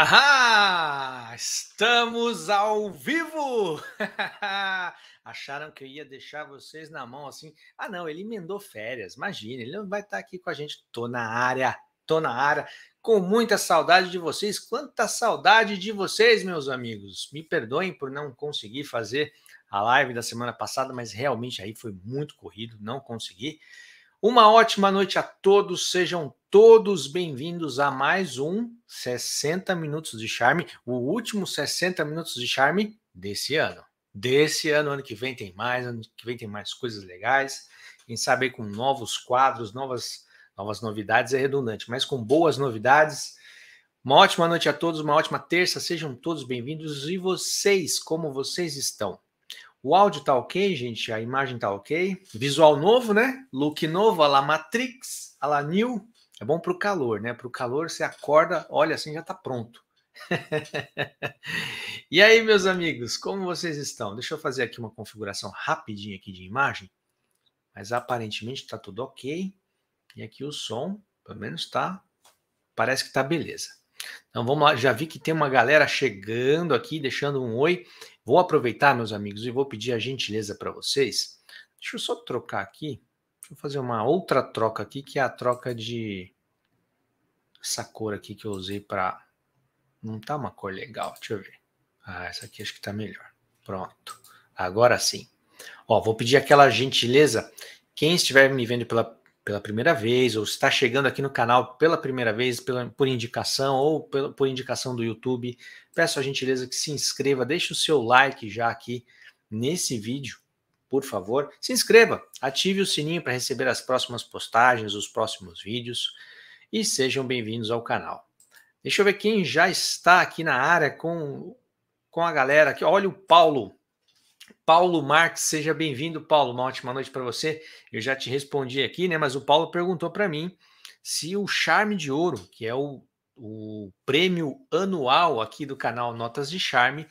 Ahá! Estamos ao vivo! Acharam que eu ia deixar vocês na mão assim? Ah, não, ele emendou férias, imagina, ele não vai estar tá aqui com a gente. Tô na área, tô na área, com muita saudade de vocês. Quanta saudade de vocês, meus amigos! Me perdoem por não conseguir fazer a live da semana passada, mas realmente aí foi muito corrido, não consegui. Uma ótima noite a todos, sejam todos bem-vindos a mais um 60 Minutos de Charme, o último 60 Minutos de Charme desse ano. Desse ano, ano que vem tem mais, ano que vem tem mais coisas legais, quem sabe com novos quadros, novas, novas novidades é redundante, mas com boas novidades. Uma ótima noite a todos, uma ótima terça, sejam todos bem-vindos. E vocês, como vocês estão? O áudio tá ok, gente? A imagem tá ok? Visual novo, né? Look novo, a la Matrix, a la New. É bom pro calor, né? Pro calor você acorda, olha assim, já tá pronto. e aí, meus amigos, como vocês estão? Deixa eu fazer aqui uma configuração rapidinha aqui de imagem. Mas aparentemente tá tudo ok. E aqui o som, pelo menos tá, parece que tá beleza. Então vamos lá, já vi que tem uma galera chegando aqui, deixando um oi. Vou aproveitar, meus amigos, e vou pedir a gentileza para vocês. Deixa eu só trocar aqui. Deixa eu fazer uma outra troca aqui, que é a troca de essa cor aqui que eu usei para não tá uma cor legal. Deixa eu ver. Ah, essa aqui acho que tá melhor. Pronto. Agora sim. Ó, vou pedir aquela gentileza. Quem estiver me vendo pela pela primeira vez, ou está chegando aqui no canal pela primeira vez, pela, por indicação ou pela, por indicação do YouTube, peço a gentileza que se inscreva, deixe o seu like já aqui nesse vídeo, por favor. Se inscreva, ative o sininho para receber as próximas postagens, os próximos vídeos e sejam bem-vindos ao canal. Deixa eu ver quem já está aqui na área com, com a galera aqui. Olha o Paulo Paulo Marques, seja bem-vindo, Paulo. Uma ótima noite para você. Eu já te respondi aqui, né? Mas o Paulo perguntou para mim se o Charme de Ouro, que é o, o prêmio anual aqui do canal Notas de Charme,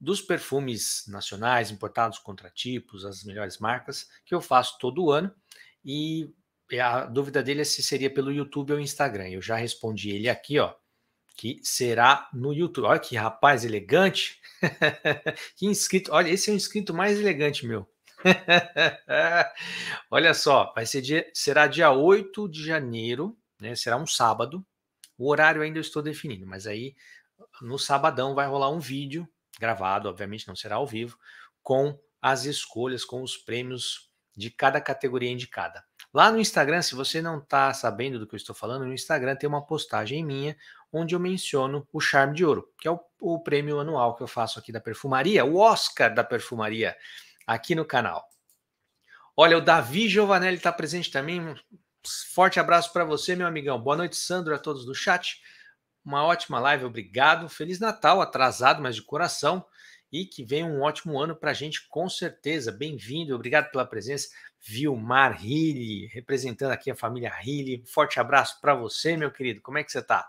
dos perfumes nacionais importados, contratipos, as melhores marcas, que eu faço todo ano. E a dúvida dele é se seria pelo YouTube ou Instagram. Eu já respondi ele aqui, ó que será no YouTube. Olha que rapaz elegante. que inscrito. Olha, esse é o inscrito mais elegante meu. Olha só, vai ser dia, será dia 8 de janeiro, né? Será um sábado. O horário ainda eu estou definindo, mas aí no sabadão vai rolar um vídeo gravado, obviamente não será ao vivo, com as escolhas, com os prêmios de cada categoria indicada. Lá no Instagram, se você não está sabendo do que eu estou falando, no Instagram tem uma postagem minha onde eu menciono o Charme de Ouro, que é o, o prêmio anual que eu faço aqui da perfumaria, o Oscar da perfumaria, aqui no canal. Olha, o Davi Giovanelli está presente também. Um forte abraço para você, meu amigão. Boa noite, Sandro, a todos do chat. Uma ótima live, obrigado. Feliz Natal, atrasado, mas de coração. E que venha um ótimo ano para a gente, com certeza. Bem-vindo, obrigado pela presença. Vilmar Rilli, representando aqui a família Rilli. Forte abraço para você, meu querido. Como é que você está?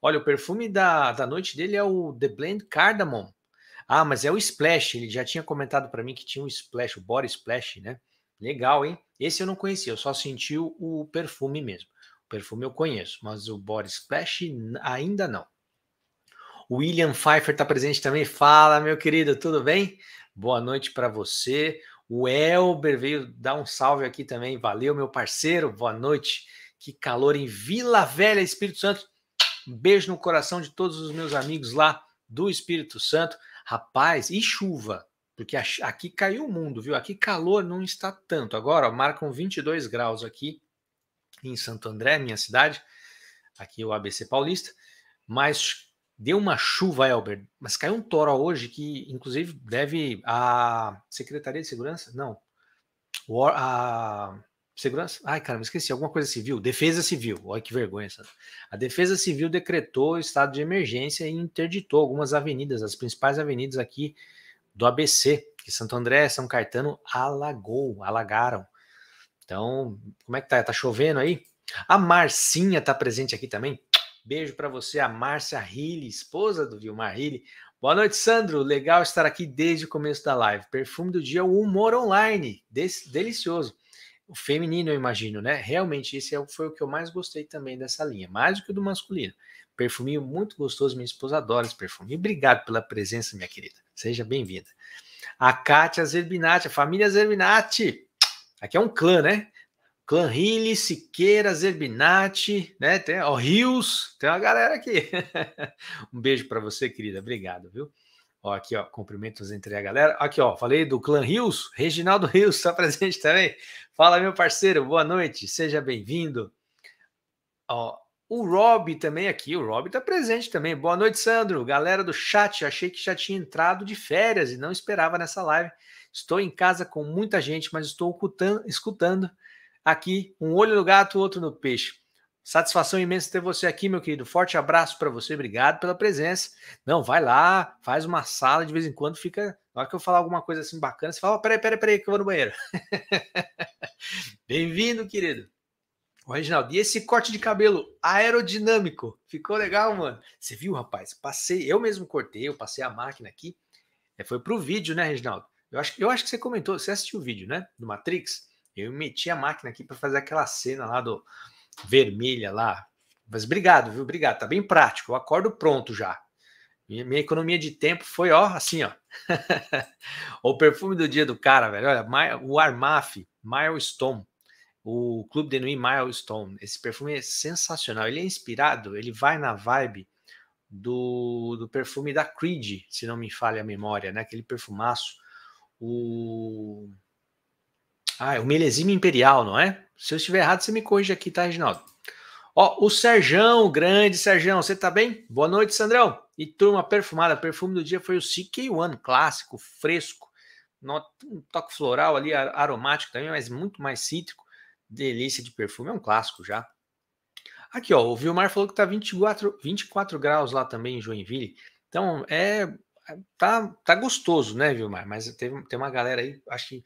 Olha, o perfume da, da noite dele é o The Blend Cardamom. Ah, mas é o Splash. Ele já tinha comentado para mim que tinha um Splash, o Body Splash, né? Legal, hein? Esse eu não conhecia, eu só senti o perfume mesmo. O perfume eu conheço, mas o Body Splash ainda não. O William Pfeiffer está presente também. Fala, meu querido, tudo bem? Boa noite para você. O Elber veio dar um salve aqui também. Valeu, meu parceiro. Boa noite. Que calor em Vila Velha, Espírito Santo. Beijo no coração de todos os meus amigos lá do Espírito Santo. Rapaz, e chuva, porque aqui caiu o mundo, viu? Aqui calor não está tanto. Agora ó, marcam 22 graus aqui em Santo André, minha cidade, aqui é o ABC Paulista, mas deu uma chuva, Elber, mas caiu um toro hoje que, inclusive, deve a Secretaria de Segurança, não, a Segurança? Ai, cara, me esqueci. Alguma coisa civil? Defesa civil. Olha que vergonha. Sabe? A Defesa Civil decretou estado de emergência e interditou algumas avenidas, as principais avenidas aqui do ABC, que Santo André, São Caetano alagou, alagaram. Então, como é que tá? Tá chovendo aí? A Marcinha tá presente aqui também. Beijo para você, a Márcia Rilly, esposa do Vilmar Rilly. Boa noite, Sandro. Legal estar aqui desde o começo da live. Perfume do dia, o humor online. Des delicioso o feminino, eu imagino, né? Realmente, esse é foi o que eu mais gostei também dessa linha, mais do que o do masculino. Perfuminho muito gostoso, minha esposa adora esse perfume. Obrigado pela presença, minha querida. Seja bem-vinda. A Kátia Zerbinati, a família Zerbinati. Aqui é um clã, né? Clã Rilly, Siqueira, Zerbinati, né? Tem o Rios, tem uma galera aqui. um beijo para você, querida. Obrigado, viu? Ó, aqui, ó, cumprimentos entre a galera. Aqui, ó, falei do Clã Rios, Reginaldo Rios está presente também. Fala, meu parceiro, boa noite, seja bem-vindo. Ó, o Rob também aqui, o Rob está presente também. Boa noite, Sandro. Galera do chat, achei que já tinha entrado de férias e não esperava nessa live. Estou em casa com muita gente, mas estou escutando aqui um olho no gato, outro no peixe. Satisfação imensa ter você aqui, meu querido. Forte abraço para você, obrigado pela presença. Não, vai lá, faz uma sala de vez em quando, fica. Na hora que eu falar alguma coisa assim bacana, você fala: oh, peraí, peraí, peraí, que eu vou no banheiro. Bem-vindo, querido. Ô, Reginaldo, e esse corte de cabelo aerodinâmico? Ficou legal, mano? Você viu, rapaz? Passei, eu mesmo cortei, eu passei a máquina aqui. É, foi pro vídeo, né, Reginaldo? Eu acho, eu acho que você comentou, você assistiu o vídeo, né? Do Matrix? Eu meti a máquina aqui para fazer aquela cena lá do vermelha lá. Mas obrigado, viu? Obrigado. Tá bem prático. Eu acordo pronto já. Minha, minha economia de tempo foi, ó, assim, ó. o perfume do dia do cara, velho. Olha, My, o Armaf, Milestone. O Clube de Nui Milestone. Esse perfume é sensacional. Ele é inspirado, ele vai na vibe do, do perfume da Creed, se não me falha a memória, né? Aquele perfumaço. O ah, é o milésimo imperial, não é? Se eu estiver errado, você me corrija aqui, tá, Reginaldo? Ó, o Serjão, grande Serjão, você tá bem? Boa noite, Sandrão. E turma perfumada, perfume do dia foi o ck One, clássico, fresco, um toque floral ali, aromático também, mas muito mais cítrico. Delícia de perfume, é um clássico já. Aqui, ó, o Vilmar falou que tá 24, 24 graus lá também em Joinville. Então, é, é tá, tá gostoso, né, Vilmar? Mas tem, tem uma galera aí, acho que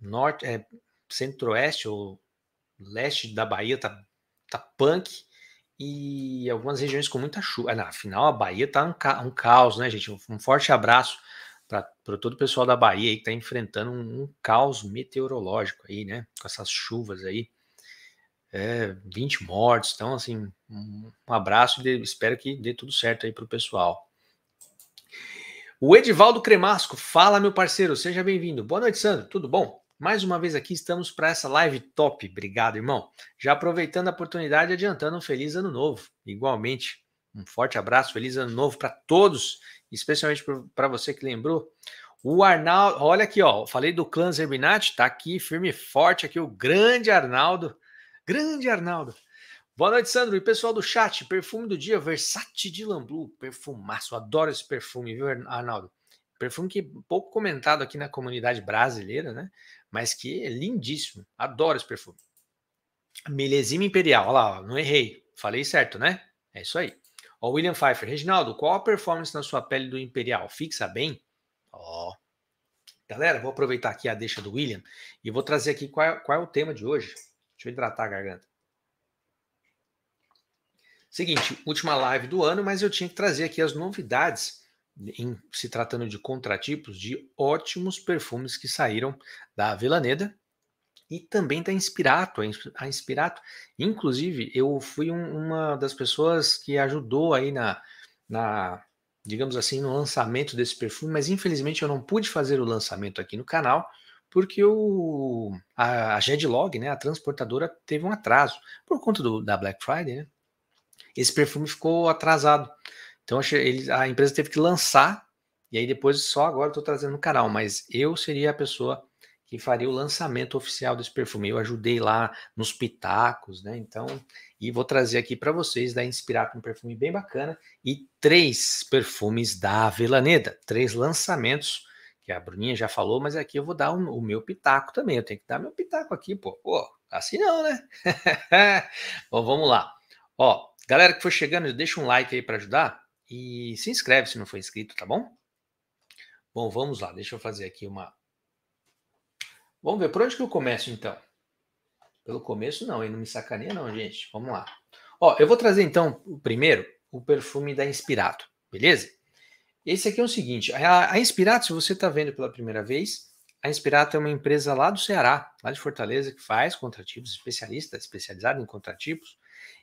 norte, é, centro-oeste ou leste da Bahia tá, tá punk e algumas regiões com muita chuva. Ah, afinal, a Bahia tá um, ca um caos, né, gente? Um forte abraço para todo o pessoal da Bahia aí que tá enfrentando um, um, caos meteorológico aí, né? Com essas chuvas aí. É, 20 mortes, então assim, um, um abraço e espero que dê tudo certo aí para o pessoal. O Edivaldo Cremasco, fala meu parceiro, seja bem-vindo. Boa noite, Sandro, tudo bom? mais uma vez aqui, estamos para essa live top. Obrigado, irmão. Já aproveitando a oportunidade, adiantando um feliz ano novo. Igualmente, um forte abraço, feliz ano novo para todos, especialmente para você que lembrou. O Arnaldo, olha aqui, ó, falei do clã Zerbinati, tá aqui firme e forte aqui o grande Arnaldo. Grande Arnaldo. Boa noite, Sandro e pessoal do chat. Perfume do dia Versace de Lamblu, perfumaço. Adoro esse perfume, viu, Arnaldo? Perfume que pouco comentado aqui na comunidade brasileira, né? mas que é lindíssimo. Adoro esse perfume. Milesima Imperial, olha lá, não errei. Falei certo, né? É isso aí. Ó, William Pfeiffer. Reginaldo, qual a performance na sua pele do Imperial? Fixa bem? Ó. Galera, vou aproveitar aqui a deixa do William e vou trazer aqui qual é, qual é o tema de hoje. Deixa eu hidratar a garganta. Seguinte, última live do ano, mas eu tinha que trazer aqui as novidades em se tratando de contratipos, de ótimos perfumes que saíram da Neda e também da tá Inspirato. A Inspirato, inclusive, eu fui um, uma das pessoas que ajudou aí na, na, digamos assim, no lançamento desse perfume, mas infelizmente eu não pude fazer o lançamento aqui no canal, porque o, a, a Jedlog, né, a transportadora, teve um atraso por conta do, da Black Friday, né? Esse perfume ficou atrasado. Então ele, a empresa teve que lançar, e aí depois só agora estou trazendo no canal, mas eu seria a pessoa que faria o lançamento oficial desse perfume. Eu ajudei lá nos pitacos, né? Então, e vou trazer aqui para vocês da Inspirato um perfume bem bacana e três perfumes da Avelaneda, três lançamentos que a Bruninha já falou, mas aqui eu vou dar um, o meu pitaco também. Eu tenho que dar meu pitaco aqui, pô. Pô, assim não, né? Bom, vamos lá. Ó, galera que for chegando, deixa um like aí para ajudar. E se inscreve se não for inscrito, tá bom? Bom, vamos lá. Deixa eu fazer aqui uma. Vamos ver por onde que eu começo então. Pelo começo não, e não me sacaneia não, gente. Vamos lá. Ó, eu vou trazer então o primeiro o perfume da Inspirato, beleza? Esse aqui é o seguinte, a, Inspirato, se você está vendo pela primeira vez, a Inspirato é uma empresa lá do Ceará, lá de Fortaleza, que faz contrativos, especialista, especializada em contrativos.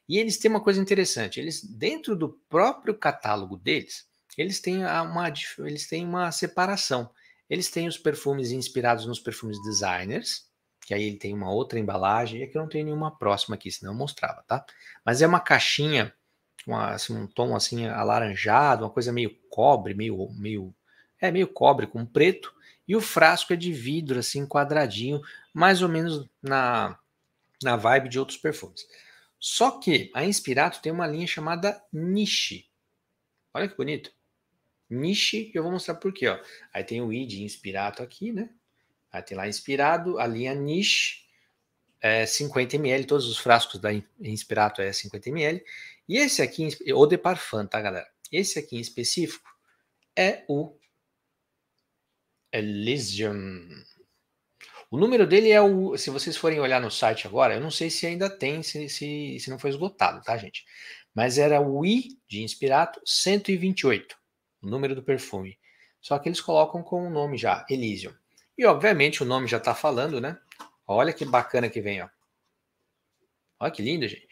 E eles têm uma coisa interessante, eles dentro do próprio catálogo deles, eles têm uma eles têm uma separação. Eles têm os perfumes inspirados nos perfumes designers, que aí ele tem uma outra embalagem, E aqui eu não tenho nenhuma próxima aqui, senão eu mostrava, tá? Mas é uma caixinha com assim, um tom assim alaranjado, uma coisa meio cobre, meio meio é meio cobre com preto, e o frasco é de vidro assim quadradinho, mais ou menos na na vibe de outros perfumes. Só que a Inspirato tem uma linha chamada niche. Olha que bonito. Niche, eu vou mostrar por quê. Ó. Aí tem o I de Inspirato aqui, né? Aí tem lá Inspirado, a linha niche é 50ml, todos os frascos da Inspirato é 50ml. E esse aqui, o de Parfum, tá, galera? Esse aqui em específico é o Elysium. O número dele é o. Se vocês forem olhar no site agora, eu não sei se ainda tem, se, se, se não foi esgotado, tá, gente? Mas era o I de Inspirato 128, o número do perfume. Só que eles colocam com o nome já, Elysium. E obviamente o nome já tá falando, né? Olha que bacana que vem, ó. Olha que lindo, gente.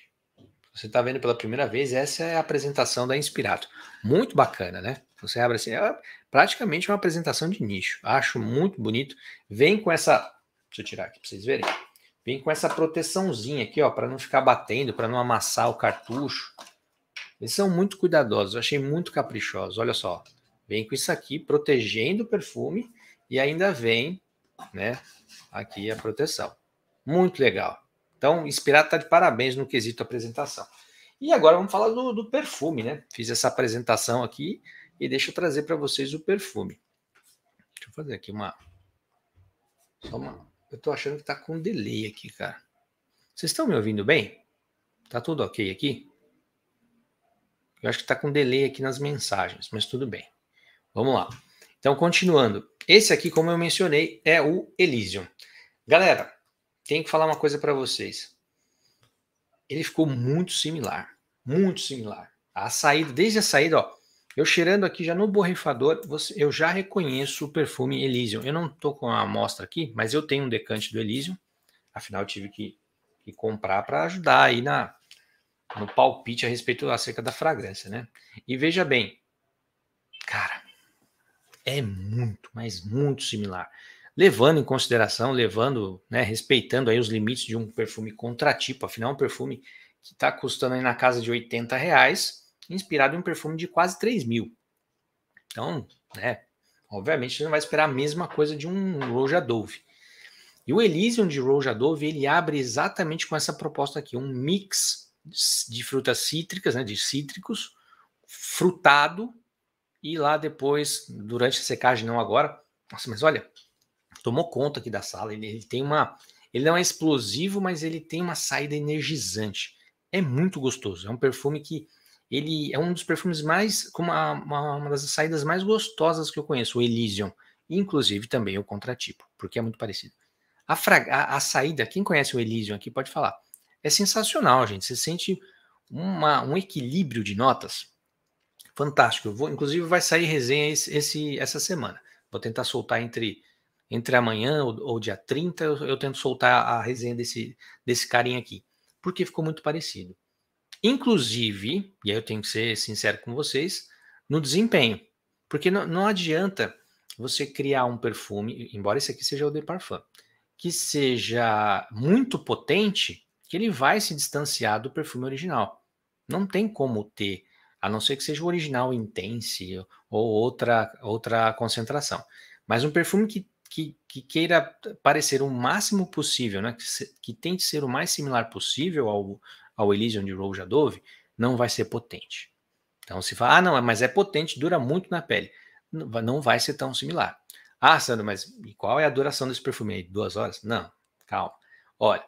Você está vendo pela primeira vez, essa é a apresentação da Inspirato. Muito bacana, né? Você abre assim, é praticamente uma apresentação de nicho. Acho muito bonito. Vem com essa Deixa eu tirar aqui para vocês verem. Vem com essa proteçãozinha aqui, ó, para não ficar batendo, para não amassar o cartucho. Eles são muito cuidadosos, eu achei muito caprichosos. Olha só, vem com isso aqui protegendo o perfume e ainda vem, né, aqui a proteção. Muito legal. Então, Inspirado tá de parabéns no quesito apresentação. E agora vamos falar do, do perfume, né? Fiz essa apresentação aqui e deixa eu trazer para vocês o perfume. Deixa eu fazer aqui uma só uma eu tô achando que tá com delay aqui, cara. Vocês estão me ouvindo bem? Tá tudo ok aqui? Eu acho que tá com delay aqui nas mensagens, mas tudo bem. Vamos lá. Então, continuando. Esse aqui, como eu mencionei, é o Elysium. Galera, tenho que falar uma coisa para vocês. Ele ficou muito similar. Muito similar. A saída, desde a saída, ó. Eu cheirando aqui já no borrifador, você, eu já reconheço o perfume Elysium. Eu não estou com a amostra aqui, mas eu tenho um decante do Elysium. Afinal, tive que, que comprar para ajudar aí na, no palpite a respeito acerca da fragrância, né? E veja bem, cara, é muito, mas muito similar. Levando em consideração, levando, né, respeitando aí os limites de um perfume contratipo, afinal, é um perfume que está custando aí na casa de 80 reais inspirado em um perfume de quase 3 mil. Então, né, obviamente, você não vai esperar a mesma coisa de um Roja Dove. E o Elysium de Roja Dove, ele abre exatamente com essa proposta aqui, um mix de frutas cítricas, né, de cítricos, frutado, e lá depois, durante a secagem, não agora, nossa, mas olha, tomou conta aqui da sala, ele, ele tem uma, ele não é explosivo, mas ele tem uma saída energizante. É muito gostoso, é um perfume que ele é um dos perfumes mais, com uma, uma, uma das saídas mais gostosas que eu conheço, o Elysium. Inclusive também o contratipo, porque é muito parecido. A, fraga, a, a saída, quem conhece o Elysium aqui pode falar. É sensacional, gente. Você sente uma, um equilíbrio de notas fantástico. Vou, inclusive vai sair resenha esse, esse, essa semana. Vou tentar soltar entre entre amanhã ou, ou dia 30, eu, eu, tento soltar a resenha desse, desse carinha aqui, porque ficou muito parecido inclusive, e aí eu tenho que ser sincero com vocês, no desempenho. Porque não, não adianta você criar um perfume, embora esse aqui seja o de parfum, que seja muito potente, que ele vai se distanciar do perfume original. Não tem como ter, a não ser que seja o original intense ou outra, outra concentração. Mas um perfume que, que, que queira parecer o máximo possível, né? que, se, que tente ser o mais similar possível ao, ao Elysium de Rouge a Dove, não vai ser potente. Então se fala, ah, não, mas é potente, dura muito na pele. Não vai ser tão similar. Ah, Sandro, mas qual é a duração desse perfume aí? Duas horas? Não, calma. Olha,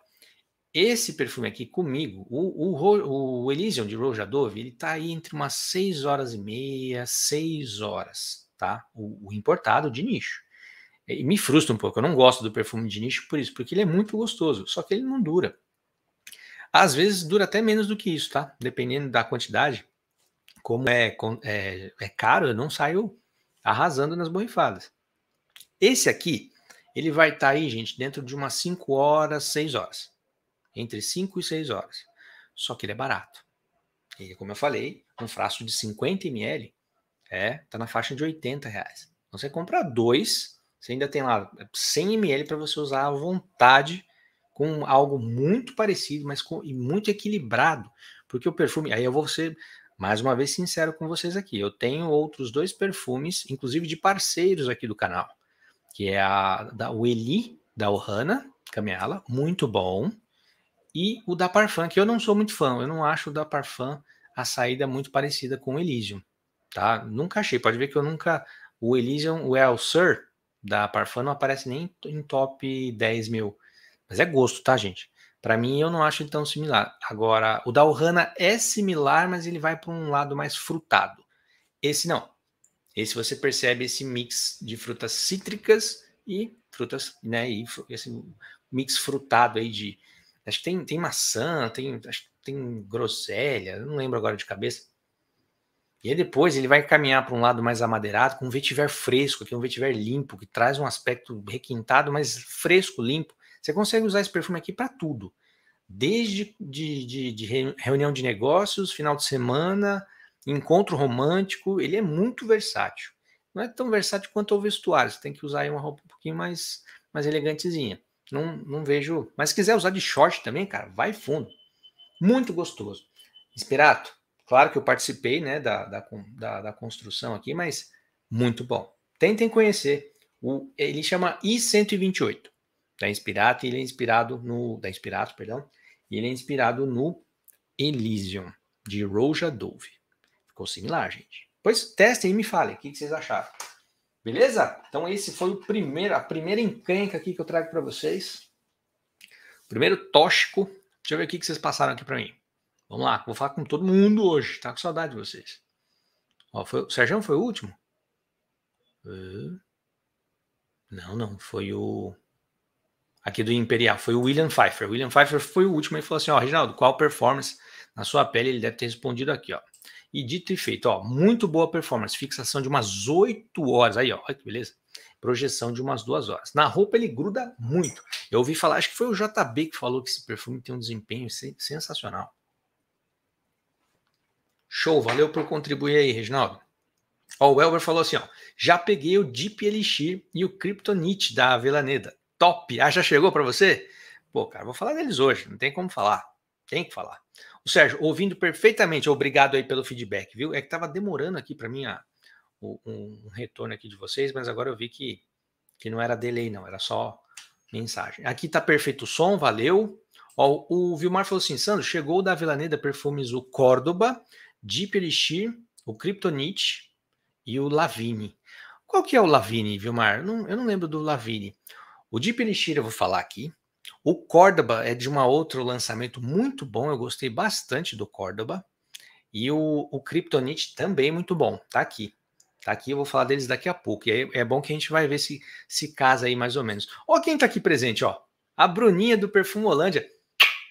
esse perfume aqui comigo, o, o, o Elysium de Rouge Dove, ele tá aí entre umas 6 horas e meia, 6 horas, tá? O, o, importado de nicho. E me frustra um pouco, eu não gosto do perfume de nicho por isso, porque ele é muito gostoso, só que ele não dura. Às vezes dura até menos do que isso, tá? Dependendo da quantidade. Como é, é, é caro, eu não saio arrasando nas borrifadas. Esse aqui, ele vai estar tá aí, gente, dentro de umas 5 horas, 6 horas. Entre 5 e 6 horas. Só que ele é barato. E como eu falei, um frasco de 50 ml é, tá na faixa de 80 reais. Então você compra dois, você ainda tem lá 100 ml para você usar à vontade com algo muito parecido, mas com, e muito equilibrado, porque o perfume. Aí eu vou ser mais uma vez sincero com vocês aqui. Eu tenho outros dois perfumes, inclusive de parceiros aqui do canal, que é a da o Eli da Ohana Kamiala, muito bom, e o da Parfum, que eu não sou muito fã. Eu não acho o da Parfum a saída muito parecida com o Elysium, tá? Nunca achei. Pode ver que eu nunca o Elysium, o El Sir da Parfum não aparece nem em top 10 mil mas é gosto, tá, gente? Para mim, eu não acho ele tão similar. Agora, o da Ohana é similar, mas ele vai para um lado mais frutado. Esse não. Esse você percebe esse mix de frutas cítricas e frutas, né? E esse mix frutado aí de. Acho que tem, tem maçã, tem, acho que tem groselha, não lembro agora de cabeça. E aí depois ele vai caminhar para um lado mais amadeirado, com um vetiver fresco, que é um vetiver limpo, que traz um aspecto requintado, mas fresco, limpo. Você consegue usar esse perfume aqui para tudo. Desde de, de, de reunião de negócios, final de semana, encontro romântico, ele é muito versátil. Não é tão versátil quanto o vestuário, você tem que usar uma roupa um pouquinho mais, mais elegantezinha. Não, não vejo. Mas se quiser usar de short também, cara, vai fundo. Muito gostoso. Esperato, claro que eu participei né, da, da, da, da construção aqui, mas muito bom. Tentem conhecer. O, ele chama I128 da Inspirata e ele é inspirado no da Inspirato, perdão, e ele é inspirado no Elysium de Roja Dove. Ficou similar, gente. Pois testem e me falem o que, que vocês acharam. Beleza? Então esse foi o primeiro, a primeira encrenca aqui que eu trago para vocês. Primeiro tóxico. Deixa eu ver o que, que vocês passaram aqui para mim. Vamos lá, vou falar com todo mundo hoje. Tá com saudade de vocês. Ó, foi, o Sérgio foi o último? Não, não, foi o aqui do Imperial foi o William Pfeiffer. O William Pfeiffer foi o último, ele falou assim: ó, Reginaldo, qual performance na sua pele? Ele deve ter respondido aqui, ó. E dito e feito, ó, muito boa performance, fixação de umas 8 horas. Aí, ó, que beleza. Projeção de umas duas horas. Na roupa ele gruda muito. Eu ouvi falar, acho que foi o JB que falou que esse perfume tem um desempenho sensacional. Show, valeu por contribuir aí, Reginaldo. Ó, o Elber falou assim, ó, já peguei o Deep Elixir e o Kryptonite da Avelaneda top. Ah, já chegou para você? Pô, cara, vou falar deles hoje, não tem como falar. Tem que falar. O Sérgio, ouvindo perfeitamente, obrigado aí pelo feedback, viu? É que tava demorando aqui para mim a, um, um, retorno aqui de vocês, mas agora eu vi que, que não era delay, não, era só mensagem. Aqui tá perfeito o som, valeu. Ó, o Vilmar falou assim: Sandro, chegou da Velaneda Perfumes o Córdoba, Deep Elixir, o Kryptonite e o Lavini. Qual que é o Lavini, Vilmar? Não, eu não lembro do Lavini. O Deep Nishira eu vou falar aqui. O Córdoba é de um outro lançamento muito bom, eu gostei bastante do Córdoba. E o, o Kryptonite também muito bom, tá aqui. Tá aqui, eu vou falar deles daqui a pouco. E aí é bom que a gente vai ver se se casa aí mais ou menos. Ó quem tá aqui presente, ó. A Bruninha do Perfumolândia.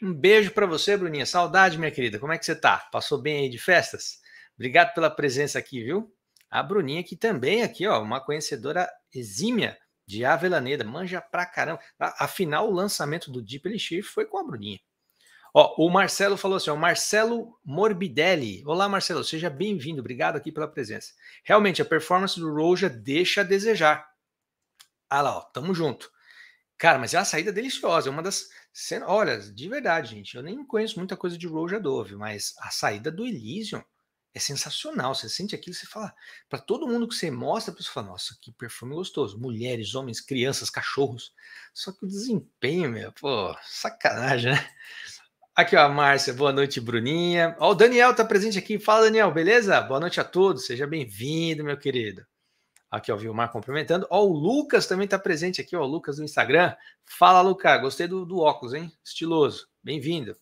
Um beijo para você, Bruninha. Saudade, minha querida. Como é que você tá? Passou bem aí de festas? Obrigado pela presença aqui, viu? A Bruninha que também aqui, ó, uma conhecedora exímia de Avelaneda, manja pra caramba. Afinal, o lançamento do Deep Elixir foi com a Bruninha. Ó, o Marcelo falou assim, ó, Marcelo Morbidelli. Olá, Marcelo, seja bem-vindo, obrigado aqui pela presença. Realmente, a performance do Roja deixa a desejar. Ah lá, ó, tamo junto. Cara, mas é uma saída deliciosa, é uma das... Olha, de verdade, gente, eu nem conheço muita coisa de Roja Dove, mas a saída do Elysium é sensacional. Você sente aquilo, você fala. Para todo mundo que você mostra, a pessoa fala: Nossa, que perfume gostoso. Mulheres, homens, crianças, cachorros. Só que o desempenho, meu, pô, sacanagem, né? Aqui, ó, a Márcia, boa noite, Bruninha. Ó, o Daniel tá presente aqui. Fala, Daniel, beleza? Boa noite a todos, seja bem-vindo, meu querido. Aqui, ó, o Vilmar cumprimentando. Ó, o Lucas também tá presente aqui, ó, o Lucas do Instagram. Fala, Lucas, gostei do, do óculos, hein? Estiloso, bem-vindo.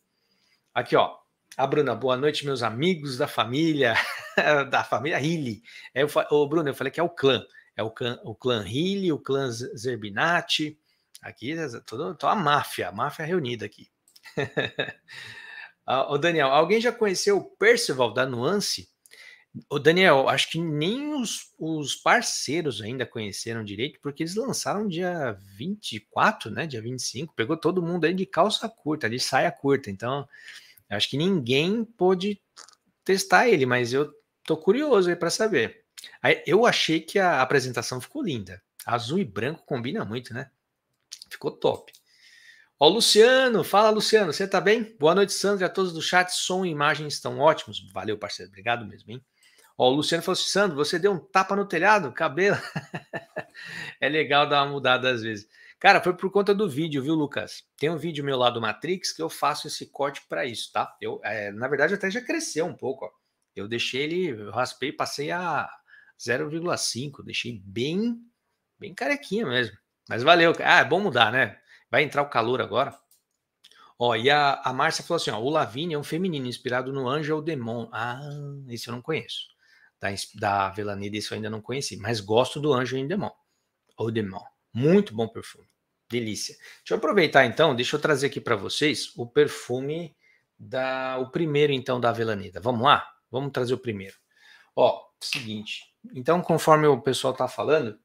Aqui, ó, a ah, Bruna, boa noite, meus amigos da família, da família Hilly. É, eu, ô, Bruno, eu falei que é o clã. É o clã, o clã Hilly, o clã Zerbinati. Aqui, toda, a máfia, a máfia reunida aqui. Ah, ô Daniel, alguém já conheceu o Percival da Nuance? Ô Daniel, acho que nem os, os, parceiros ainda conheceram direito, porque eles lançaram dia 24, né? Dia 25, pegou todo mundo aí de calça curta, de saia curta. Então, Acho que ninguém pôde testar ele, mas eu tô curioso aí para saber. Aí, eu achei que a apresentação ficou linda. Azul e branco combina muito, né? Ficou top. Ó, Luciano, fala Luciano, você tá bem? Boa noite, Sandro, a todos do chat. Som e imagem estão ótimos. Valeu, parceiro, obrigado mesmo, hein? Ó, o Luciano falou assim: Sandro, você deu um tapa no telhado, cabelo. é legal dar uma mudada às vezes. Cara, foi por conta do vídeo, viu, Lucas? Tem um vídeo meu lá do Matrix que eu faço esse corte para isso, tá? Eu, é, na verdade, até já cresceu um pouco, ó. Eu deixei ele, eu raspei, passei a 0,5, deixei bem, bem carequinha mesmo. Mas valeu. Ah, é bom mudar, né? Vai entrar o calor agora. Ó, e a, a Márcia falou assim: ó, o Lavini é um feminino inspirado no Anjo ou Demon. Ah, esse eu não conheço. Da, da Velaneda, esse eu ainda não conheci, mas gosto do e Demon. Ou Demon. Muito bom perfume. Delícia. Deixa eu aproveitar então, deixa eu trazer aqui para vocês o perfume da o primeiro então da Avelaneda. Vamos lá? Vamos trazer o primeiro. Ó, seguinte. Então, conforme o pessoal tá falando,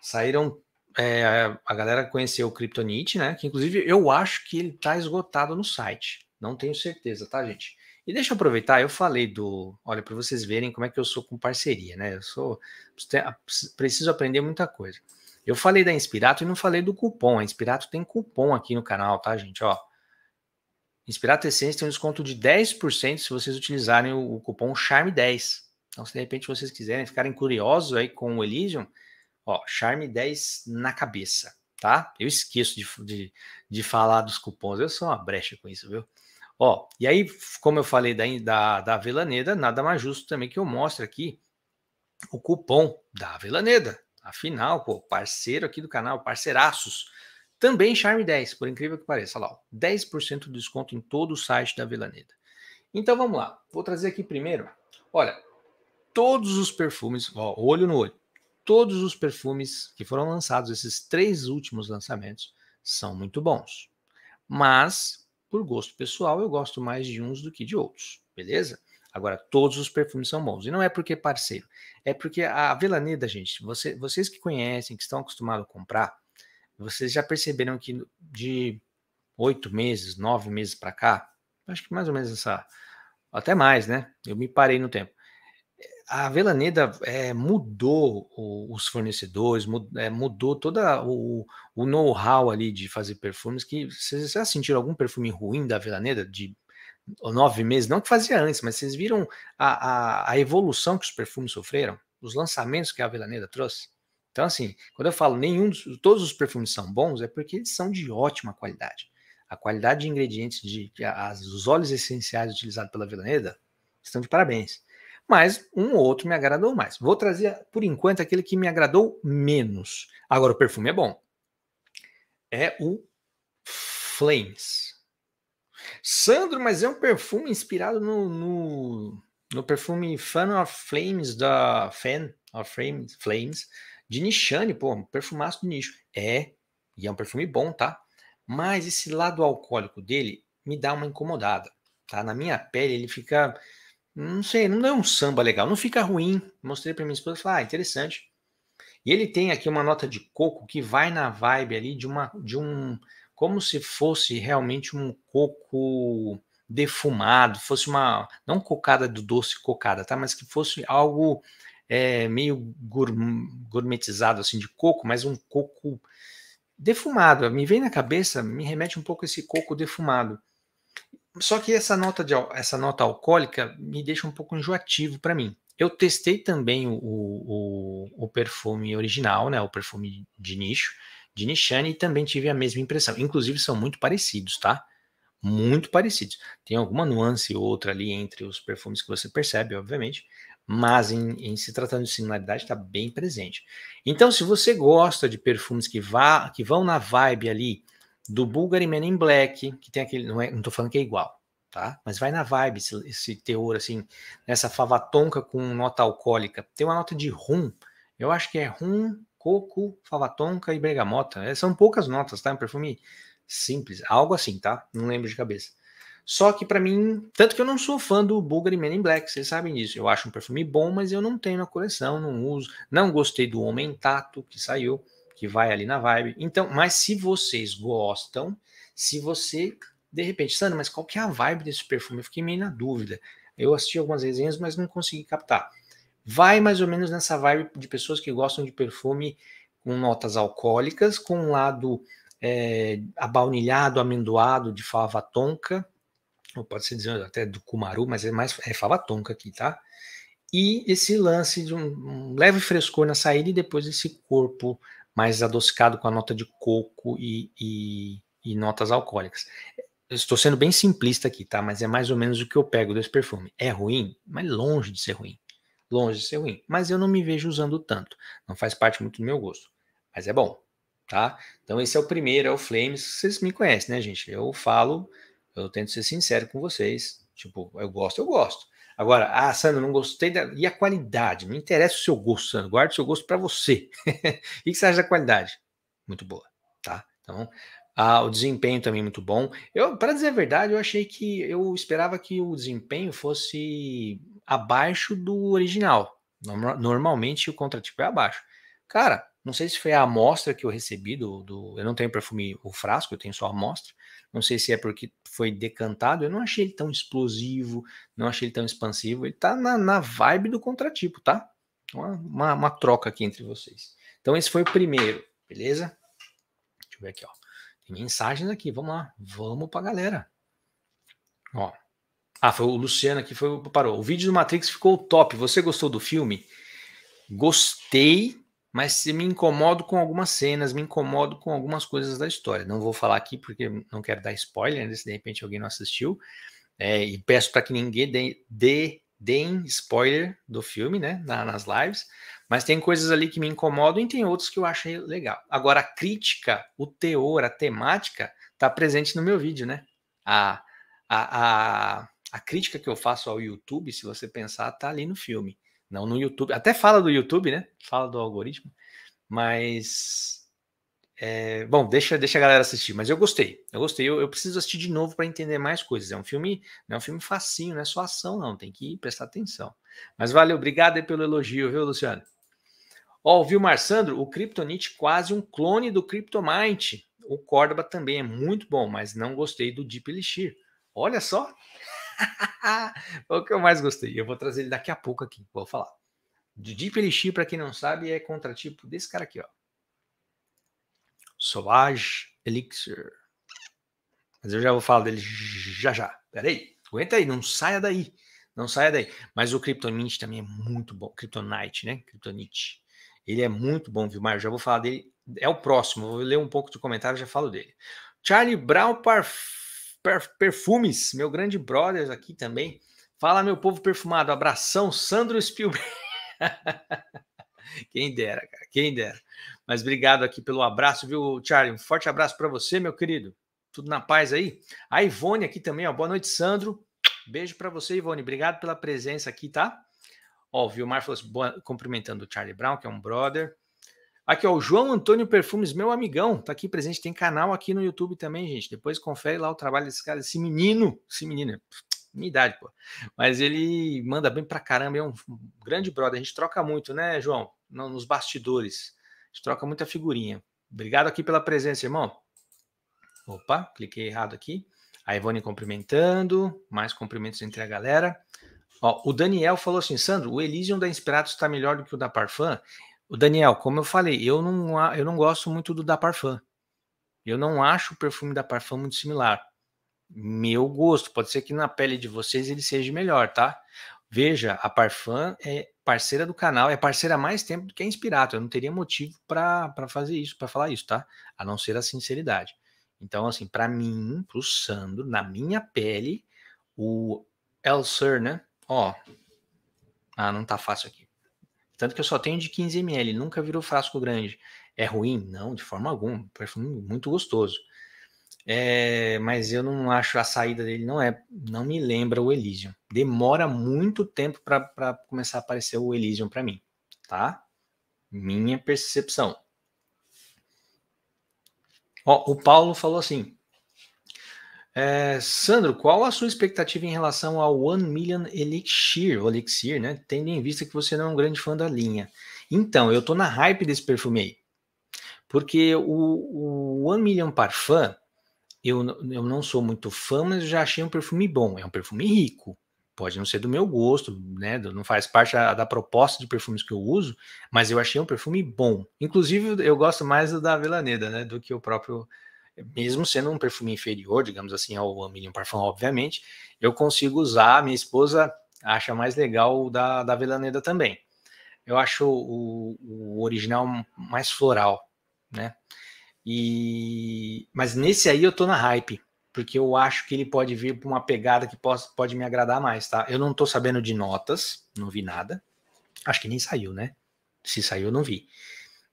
saíram é, a galera conheceu o Kryptonite, né? Que inclusive eu acho que ele tá esgotado no site. Não tenho certeza, tá, gente? E deixa eu aproveitar, eu falei do. Olha, para vocês verem como é que eu sou com parceria, né? Eu sou. Preciso aprender muita coisa. Eu falei da Inspirato e não falei do cupom. A Inspirato tem cupom aqui no canal, tá, gente? Ó. Inspirato Essência tem um desconto de 10% se vocês utilizarem o, o cupom CHARME10. Então, se de repente vocês quiserem ficarem curiosos aí com o Elysium, ó, CHARME10 na cabeça, tá? Eu esqueço de, de, de falar dos cupons. Eu sou uma brecha com isso, viu? Ó, e aí, como eu falei da, da, da Avelaneda, nada mais justo também que eu mostre aqui o cupom da Avelaneda, Afinal, pô, parceiro aqui do canal, parceiraços. Também Charme 10, por incrível que pareça, lá, 10% de desconto em todo o site da Velaneda. Então vamos lá, vou trazer aqui primeiro. Olha, todos os perfumes, ó, olho no olho, todos os perfumes que foram lançados, esses três últimos lançamentos, são muito bons. Mas, por gosto pessoal, eu gosto mais de uns do que de outros, beleza? Agora, todos os perfumes são bons. E não é porque é parceiro, é porque a Avelaneda, gente, você, vocês que conhecem, que estão acostumados a comprar, vocês já perceberam que de oito meses, nove meses para cá, acho que mais ou menos essa, até mais, né? Eu me parei no tempo. A Avelaneda é, mudou o, os fornecedores, mudou, é, mudou todo o, o know-how ali de fazer perfumes. Que vocês já sentiram algum perfume ruim da Avelaneda, De nove meses, não que fazia antes, mas vocês viram a, a, a evolução que os perfumes sofreram, os lançamentos que a Avelaneda trouxe? Então, assim, quando eu falo nenhum, todos os perfumes são bons, é porque eles são de ótima qualidade. A qualidade de ingredientes, de, de as, os óleos essenciais utilizados pela Avelaneda, estão de parabéns. Mas um ou outro me agradou mais. Vou trazer, por enquanto, aquele que me agradou menos. Agora, o perfume é bom. É o Flames. Sandro, mas é um perfume inspirado no, no, no perfume Fan of Flames da Fan of Flames, Flames de Nishane, pô, um perfumaço do nicho. É, e é um perfume bom, tá? Mas esse lado alcoólico dele me dá uma incomodada, tá? Na minha pele ele fica, não sei, não é um samba legal, não fica ruim. Mostrei para minha esposa, falei, ah, interessante. E ele tem aqui uma nota de coco que vai na vibe ali de uma de um como se fosse realmente um coco defumado, fosse uma, não cocada do doce cocada, tá? Mas que fosse algo é, meio gourmetizado, assim, de coco, mas um coco defumado. Me vem na cabeça, me remete um pouco esse coco defumado. Só que essa nota, de, essa nota alcoólica me deixa um pouco enjoativo para mim. Eu testei também o, o, o perfume original, né, o perfume de nicho, de Nishane e também tive a mesma impressão. Inclusive, são muito parecidos, tá? Muito parecidos. Tem alguma nuance ou outra ali entre os perfumes que você percebe, obviamente, mas em, em se tratando de similaridade, está bem presente. Então, se você gosta de perfumes que, vá, que vão na vibe ali do Bulgari Men in Black, que tem aquele. Não, é, não tô falando que é igual, tá? Mas vai na vibe esse, esse teor, assim, nessa favatonca com nota alcoólica. Tem uma nota de rum, eu acho que é rum coco, fava tonka e bergamota. É, são poucas notas, tá? É um perfume simples, algo assim, tá? Não lembro de cabeça. Só que para mim, tanto que eu não sou fã do Bulgari Men in Black, vocês sabem disso. Eu acho um perfume bom, mas eu não tenho na coleção, não uso. Não gostei do Homem Tato que saiu, que vai ali na vibe. Então, mas se vocês gostam, se você de repente, Sandra, mas qual que é a vibe desse perfume? Eu fiquei meio na dúvida. Eu assisti algumas resenhas, mas não consegui captar vai mais ou menos nessa vibe de pessoas que gostam de perfume com notas alcoólicas, com um lado é, abaunilhado, amendoado, de fava tonka, ou pode ser dizendo até do cumaru, mas é mais é fava tonka aqui, tá? E esse lance de um, um leve frescor na saída e depois esse corpo mais adocicado com a nota de coco e, e, e notas alcoólicas. estou sendo bem simplista aqui, tá? Mas é mais ou menos o que eu pego desse perfume. É ruim, mas longe de ser ruim longe de ser ruim, mas eu não me vejo usando tanto. Não faz parte muito do meu gosto, mas é bom, tá? Então esse é o primeiro, é o Flames. Vocês me conhecem, né, gente? Eu falo, eu tento ser sincero com vocês. Tipo, eu gosto, eu gosto. Agora, ah, Sandro, não gostei da. E a qualidade? Não interessa o seu gosto, Sandro. Guarde o seu gosto para você. o que você acha da qualidade? Muito boa, tá? Então, ah, o desempenho também é muito bom. Eu, para dizer a verdade, eu achei que eu esperava que o desempenho fosse abaixo do original. Normalmente o contratipo é abaixo. Cara, não sei se foi a amostra que eu recebi do, do, Eu não tenho perfume, o frasco, eu tenho só a amostra. Não sei se é porque foi decantado. Eu não achei ele tão explosivo, não achei ele tão expansivo. Ele tá na, na vibe do contratipo, tá? Então, uma, uma, uma, troca aqui entre vocês. Então, esse foi o primeiro, beleza? Deixa eu ver aqui, ó. Tem mensagens aqui, vamos lá. Vamos pra galera. Ó. Ah, foi o Luciano que foi, parou. O vídeo do Matrix ficou top. Você gostou do filme? Gostei, mas me incomodo com algumas cenas, me incomodo com algumas coisas da história. Não vou falar aqui porque não quero dar spoiler, né, se de repente alguém não assistiu. É, e peço para que ninguém dê, dê, spoiler do filme, né, na, nas lives. Mas tem coisas ali que me incomodam e tem outros que eu achei legal. Agora, a crítica, o teor, a temática está presente no meu vídeo, né? A, a, a a crítica que eu faço ao YouTube, se você pensar, tá ali no filme. Não no YouTube. Até fala do YouTube, né? Fala do algoritmo. Mas. É, bom, deixa, deixa a galera assistir. Mas eu gostei. Eu gostei. Eu, eu preciso assistir de novo para entender mais coisas. É um filme, é um filme facinho, não é só ação, não. Tem que prestar atenção. Mas valeu, obrigado aí pelo elogio, viu, Luciano? Ó, oh, viu, Marsandro? O Kryptonite quase um clone do Kryptomite. O Córdoba também é muito bom, mas não gostei do Deep Elixir. Olha só. o que eu mais gostei. Eu vou trazer ele daqui a pouco aqui, vou falar. De Deep Elixir, para quem não sabe, é contratipo desse cara aqui, ó. Sauvage Elixir. Mas eu já vou falar dele já já. Peraí, aguenta aí, não saia daí. Não saia daí. Mas o Kryptonite também é muito bom. Kryptonite, né? Kryptonite. Ele é muito bom, viu, Eu Já vou falar dele. É o próximo. Vou ler um pouco do comentário e já falo dele. Charlie Brown Parf Perfumes, meu grande brother aqui também. Fala, meu povo perfumado. Abração, Sandro Spielberg. Quem dera, cara, quem dera. Mas obrigado aqui pelo abraço, viu, Charlie? Um forte abraço para você, meu querido. Tudo na paz aí? A Ivone aqui também, ó. Boa noite, Sandro. Beijo para você, Ivone. Obrigado pela presença aqui, tá? Ó, o Vilmar falou assim, boa... cumprimentando o Charlie Brown, que é um brother. Aqui, ó, o João Antônio Perfumes, meu amigão, tá aqui presente, tem canal aqui no YouTube também, gente. Depois confere lá o trabalho desse cara, esse menino, esse menino, é minha idade, pô. Mas ele manda bem pra caramba, é um grande brother. A gente troca muito, né, João? Nos bastidores. A gente troca muita figurinha. Obrigado aqui pela presença, irmão. Opa, cliquei errado aqui. A Ivone cumprimentando, mais cumprimentos entre a galera. Ó, o Daniel falou assim: Sandro, o Elysium da Inspirato está melhor do que o da Parfum. O Daniel, como eu falei, eu não, eu não gosto muito do da Parfum. Eu não acho o perfume da Parfum muito similar. Meu gosto, pode ser que na pele de vocês ele seja melhor, tá? Veja, a Parfum é parceira do canal, é parceira há mais tempo do que a Inspirato. Eu não teria motivo para fazer isso, para falar isso, tá? A não ser a sinceridade. Então, assim, para mim, pro Sandro, na minha pele, o Elsir, né? Ó. Ah, não tá fácil aqui. Tanto que eu só tenho de 15 ml, nunca virou frasco grande. É ruim? Não, de forma alguma. Perfume muito gostoso. É, mas eu não acho a saída dele não é, não me lembra o Elysium. Demora muito tempo para começar a aparecer o Elysium para mim, tá? Minha percepção. Ó, o Paulo falou assim: é, Sandro, qual a sua expectativa em relação ao One Million Elixir, Elixir, né? Tendo em vista que você não é um grande fã da linha. Então, eu tô na hype desse perfume aí. Porque o, o One Million Parfum, eu, eu não sou muito fã, mas já achei um perfume bom. É um perfume rico. Pode não ser do meu gosto, né? Não faz parte da, da proposta de perfumes que eu uso, mas eu achei um perfume bom. Inclusive, eu gosto mais do da Velaneda, né? Do que o próprio mesmo sendo um perfume inferior, digamos assim, ao Amilion Parfum, obviamente, eu consigo usar, minha esposa acha mais legal o da, da Velaneda também. Eu acho o, o original mais floral, né? E, mas nesse aí eu tô na hype, porque eu acho que ele pode vir para uma pegada que pode, pode me agradar mais, tá? Eu não tô sabendo de notas, não vi nada. Acho que nem saiu, né? Se saiu, eu não vi.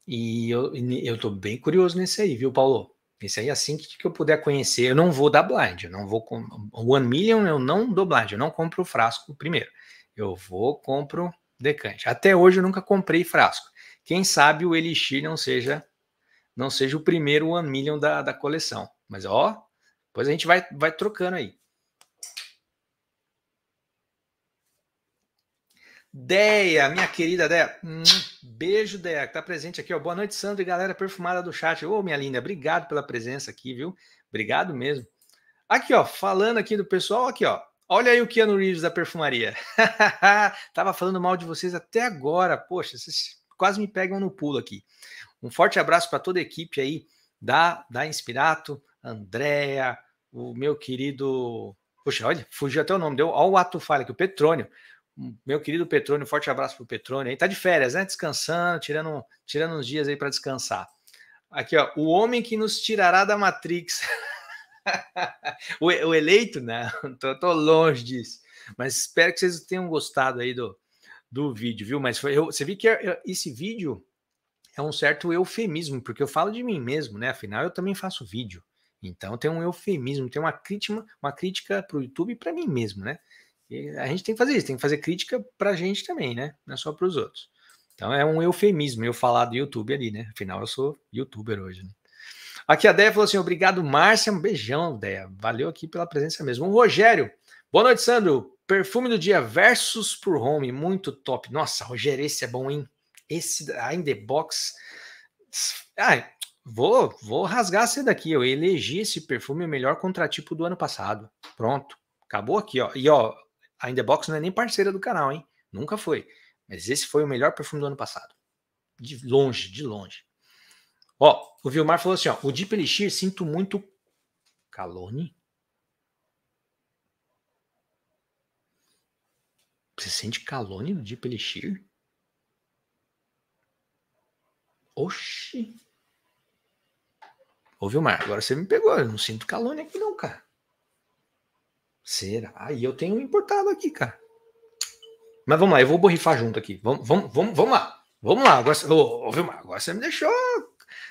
E eu, eu tô bem curioso nesse aí, viu, Paulo? aí assim que, que eu puder conhecer, eu não vou dar blind, eu não vou. Com, one million eu não dou blind, eu não compro o frasco primeiro. Eu vou, compro decante. Até hoje eu nunca comprei frasco. Quem sabe o Elixir não seja não seja o primeiro one million da, da coleção. Mas ó, depois a gente vai, vai trocando aí. Deia, minha querida Deia. Hum, beijo, Deia, que tá presente aqui, ó. Boa noite, Sandro e galera perfumada do chat. Ô, minha linda, obrigado pela presença aqui, viu? Obrigado mesmo. Aqui, ó, falando aqui do pessoal, aqui, ó. Olha aí o Keanu Reeves da perfumaria. Tava falando mal de vocês até agora. Poxa, vocês quase me pegam no pulo aqui. Um forte abraço para toda a equipe aí da, da Inspirato, Andréa, o meu querido. Poxa, olha, fugiu até o nome, deu. Olha o ato falha aqui, o Petrônio. Hum. Meu querido Petrônio, um forte abraço para o Petrônio. Aí tá de férias, né? Descansando, tirando, tirando uns dias aí para descansar. Aqui, ó. O homem que nos tirará da Matrix. o, o, eleito, né? Tô, tô, longe disso. Mas espero que vocês tenham gostado aí do, do vídeo, viu? Mas foi, eu, você viu que eu, esse vídeo é um certo eufemismo, porque eu falo de mim mesmo, né? Afinal, eu também faço vídeo. Então tem um eufemismo, tem uma crítica, uma crítica para o YouTube e para mim mesmo, né? E a gente tem que fazer isso, tem que fazer crítica para a gente também, né? Não é só para os outros. Então é um eufemismo eu falar do YouTube ali, né? Afinal, eu sou youtuber hoje. Né? Aqui a Déia falou assim: obrigado, Márcia. Um beijão, Déia. Valeu aqui pela presença mesmo. O Rogério, boa noite, Sandro. Perfume do dia versus por home, muito top. Nossa, Rogério, esse é bom, hein? Esse a In ah, The Box. Ah, vou, vou rasgar esse daqui. Eu elegi esse perfume o melhor contratipo do ano passado. Pronto, acabou aqui, ó. E ó, a In The Box não é nem parceira do canal, hein? Nunca foi. Mas esse foi o melhor perfume do ano passado. De longe, de longe. Ó, o Vilmar falou assim, ó. O Deep Elixir sinto muito... Calone? Né? Você sente calone no né, Deep Elixir? Oxi. Ô, Vilmar, agora você me pegou. Eu não sinto calone aqui não, cara. Será? Ah, e eu tenho importado aqui, cara. Mas vamos lá, eu vou borrifar junto aqui. Vamos, vamos, vamos, vamos lá. Vamos lá. Agora, ô, Vilmar, agora você me deixou.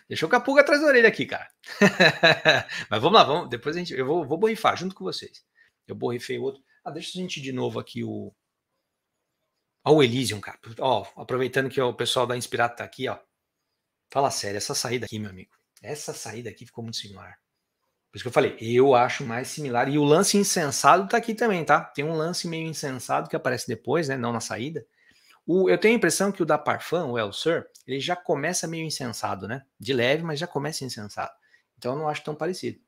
Deixou com a pulga atrás da orelha aqui, cara. Mas vamos lá, vamos. Depois a gente. Eu vou, vou borrifar junto com vocês. Eu borrifei o outro. Ah, deixa a gente de novo aqui o. Ó, o Elysium, cara. Ó, aproveitando que ó, o pessoal da Inspirata tá aqui, ó. Fala sério, essa saída aqui, meu amigo. Essa saída aqui ficou muito similar. Por isso que eu falei, eu acho mais similar. E o lance insensado tá aqui também, tá? Tem um lance meio insensado que aparece depois, né? Não na saída. O, eu tenho a impressão que o da Parfum, o El Sir, ele já começa meio insensado, né? De leve, mas já começa insensado. Então eu não acho tão parecido.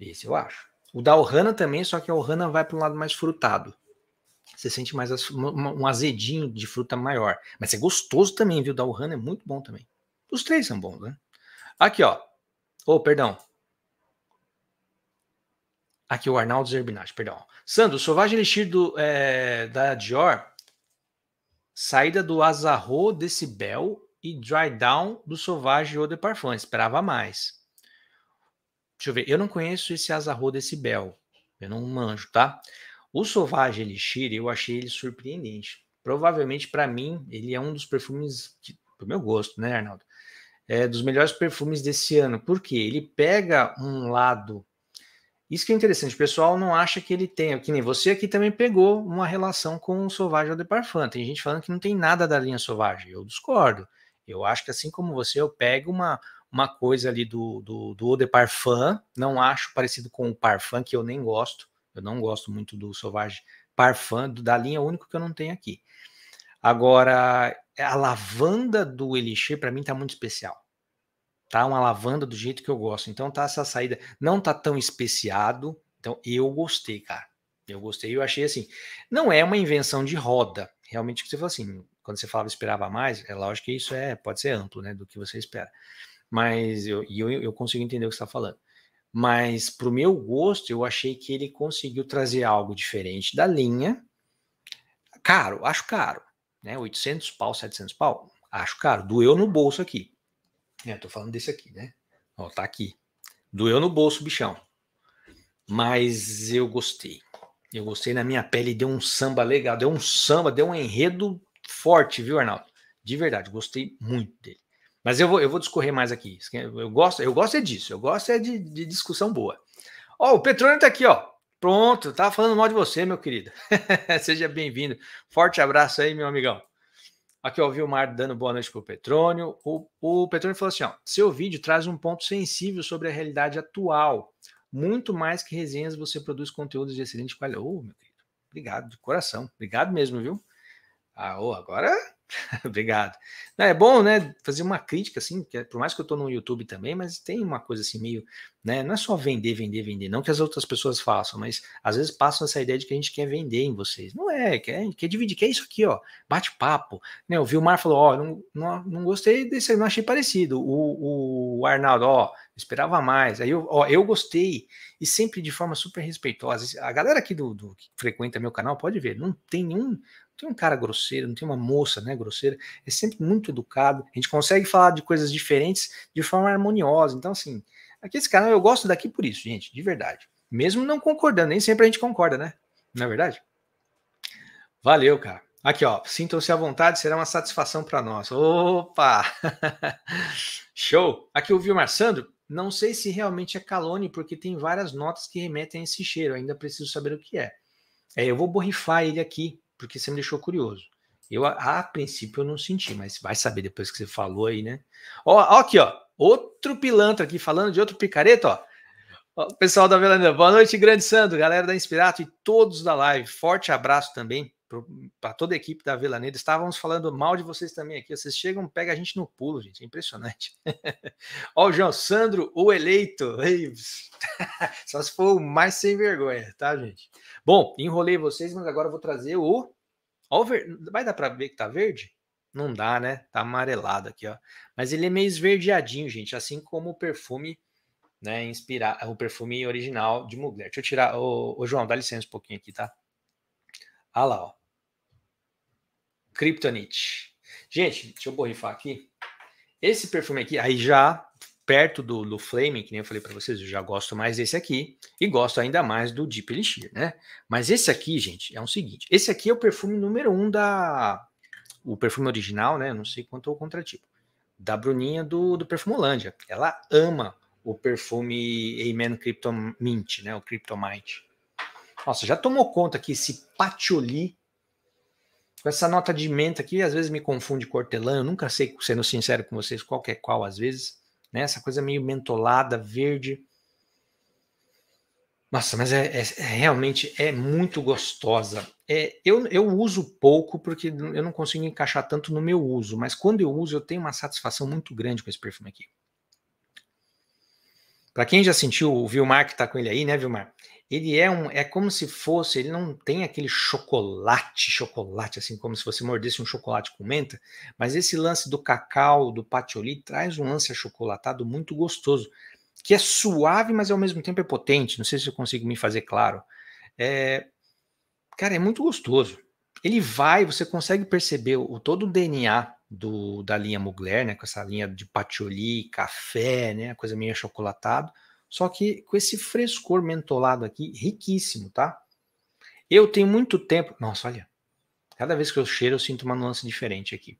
Esse eu acho. O da Ohana também, só que a Ohana vai para um lado mais frutado. Você sente mais as, um azedinho de fruta maior. Mas é gostoso também, viu? O da Ohana é muito bom também. Os três são bons, né? Aqui, ó. Ô, oh, perdão. Aqui o Arnaldo Zerbinati, perdão. Sandro, Sauvage Elixir do, é, da Dior, saída do Azarro Decibel e Dry Down do Sauvage Eau de Parfum. Esperava mais. Deixa eu ver, eu não conheço esse Azarro Decibel. Eu não manjo, tá? O Sauvage Elixir, eu achei ele surpreendente. Provavelmente, para mim, ele é um dos perfumes, que, pro meu gosto, né, Arnaldo? É, dos melhores perfumes desse ano. Por quê? Ele pega um lado isso que é interessante, o pessoal não acha que ele tem, que nem você aqui também pegou uma relação com o Sauvage ou Parfum? Tem gente falando que não tem nada da linha Sauvage, eu discordo. Eu acho que assim como você, eu pego uma, uma coisa ali do, do, do Eau de Parfum, não acho parecido com o Parfum, que eu nem gosto. Eu não gosto muito do Sauvage Parfum, da linha é único que eu não tenho aqui. Agora, a lavanda do Elixir, para mim, tá muito especial tá? Uma lavanda do jeito que eu gosto. Então tá essa saída, não tá tão especiado. Então eu gostei, cara. Eu gostei, eu achei assim. Não é uma invenção de roda. Realmente que você falou assim, quando você falava esperava mais, é lógico que isso é pode ser amplo, né, do que você espera. Mas eu, eu, eu consigo entender o que você está falando. Mas pro meu gosto, eu achei que ele conseguiu trazer algo diferente da linha. Caro, acho caro, né? 800 pau, 700 pau, acho caro. Doeu no bolso aqui, é, eu tô falando desse aqui, né? Ó, tá aqui. Doeu no bolso, bichão. Mas eu gostei. Eu gostei na minha pele, deu um samba legal, deu um samba, deu um enredo forte, viu, Arnaldo? De verdade, gostei muito dele. Mas eu vou, eu vou discorrer mais aqui. É, eu gosto, eu gosto é disso, eu gosto é de, de discussão boa. Ó, o Petrônio tá aqui, ó. Pronto, tava falando mal de você, meu querido. Seja bem-vindo. Forte abraço aí, meu amigão. Aqui, ó, o Vilmar dando boa noite pro Petrônio. O, o Petrônio falou assim: ó, seu vídeo traz um ponto sensível sobre a realidade atual. Muito mais que resenhas, você produz conteúdos de excelente qualidade. Ô, oh, meu querido, obrigado, de coração. Obrigado mesmo, viu? Ah, oh, agora Obrigado. Não, é bom, né, fazer uma crítica, assim, que, é, por mais que eu tô no YouTube também, mas tem uma coisa assim meio, né, não é só vender, vender, vender, não que as outras pessoas façam, mas às vezes passam essa ideia de que a gente quer vender em vocês. Não é, quer, quer dividir, Quer isso aqui, ó, bate-papo. Né, o Vilmar falou, ó, não, não, não gostei desse, não achei parecido. O, o Arnaldo, ó, esperava mais. Aí, eu, ó, eu gostei, e sempre de forma super respeitosa. A galera aqui do, do que frequenta meu canal pode ver, não tem nenhum tem um cara grosseiro, não tem uma moça né, grosseira, é sempre muito educado. A gente consegue falar de coisas diferentes de forma harmoniosa. Então, assim, aqui esse canal eu gosto daqui por isso, gente, de verdade. Mesmo não concordando, nem sempre a gente concorda, né? Não é verdade? Valeu, cara. Aqui, ó. Sintam-se à vontade, será uma satisfação para nós. Opa! Show! Aqui o Vilmar Sandro. Não sei se realmente é calone, porque tem várias notas que remetem a esse cheiro. Ainda preciso saber o que é. É, eu vou borrifar ele aqui porque você me deixou curioso. Eu, a, a princípio, eu não senti, mas vai saber depois que você falou aí, né? Ó, ó aqui, ó. Outro pilantra aqui falando de outro picareta, ó. ó pessoal da Vila Boa noite, grande Sandro, galera da Inspirato e todos da live. Forte abraço também para toda a equipe da Vila Neda. Estávamos falando mal de vocês também aqui. Vocês chegam, pega a gente no pulo, gente. É impressionante. Ó, o João Sandro, o eleito. Só se for o mais sem vergonha, tá, gente? Bom, enrolei vocês, mas agora eu vou trazer o. Ó, o ver... Vai dar para ver que tá verde? Não dá, né? Tá amarelado aqui, ó. Mas ele é meio esverdeadinho, gente, assim como o perfume, né? Inspirar o perfume original de Mugler. Deixa eu tirar. Ô, ô João, dá licença um pouquinho aqui, tá? Ah lá, ó. Kryptonite. Gente, deixa eu borrifar aqui. Esse perfume aqui, aí já perto do, do Flaming, que nem eu falei para vocês, eu já gosto mais desse aqui e gosto ainda mais do Deep Elixir, né? Mas esse aqui, gente, é o um seguinte. Esse aqui é o perfume número um da... O perfume original, né? não sei quanto é o contratipo. Da Bruninha do, do Perfumolândia. Ela ama o perfume Amen Crypto Mint, né? O Mint. Nossa, já tomou conta que esse patchouli com essa nota de menta aqui, às vezes me confunde com hortelã, eu nunca sei, sendo sincero com vocês, qual é qual às vezes, né? Essa coisa meio mentolada, verde. Nossa, mas é, é, é, realmente é muito gostosa. É, eu, eu uso pouco porque eu não consigo encaixar tanto no meu uso, mas quando eu uso eu tenho uma satisfação muito grande com esse perfume aqui. Para quem já sentiu, o Vilmar que está com ele aí, né, Vilmar? ele é um, é como se fosse, ele não tem aquele chocolate, chocolate, assim como se você mordesse um chocolate com menta, mas esse lance do cacau, do patchouli, traz um lance achocolatado muito gostoso, que é suave, mas ao mesmo tempo é potente, não sei se eu consigo me fazer claro. É, cara, é muito gostoso. Ele vai, você consegue perceber o todo o DNA do, da linha Mugler, né, com essa linha de patchouli, café, né, coisa meio achocolatado, só que com esse frescor mentolado aqui, riquíssimo, tá? Eu tenho muito tempo. Nossa, olha. Cada vez que eu cheiro, eu sinto uma nuance diferente aqui.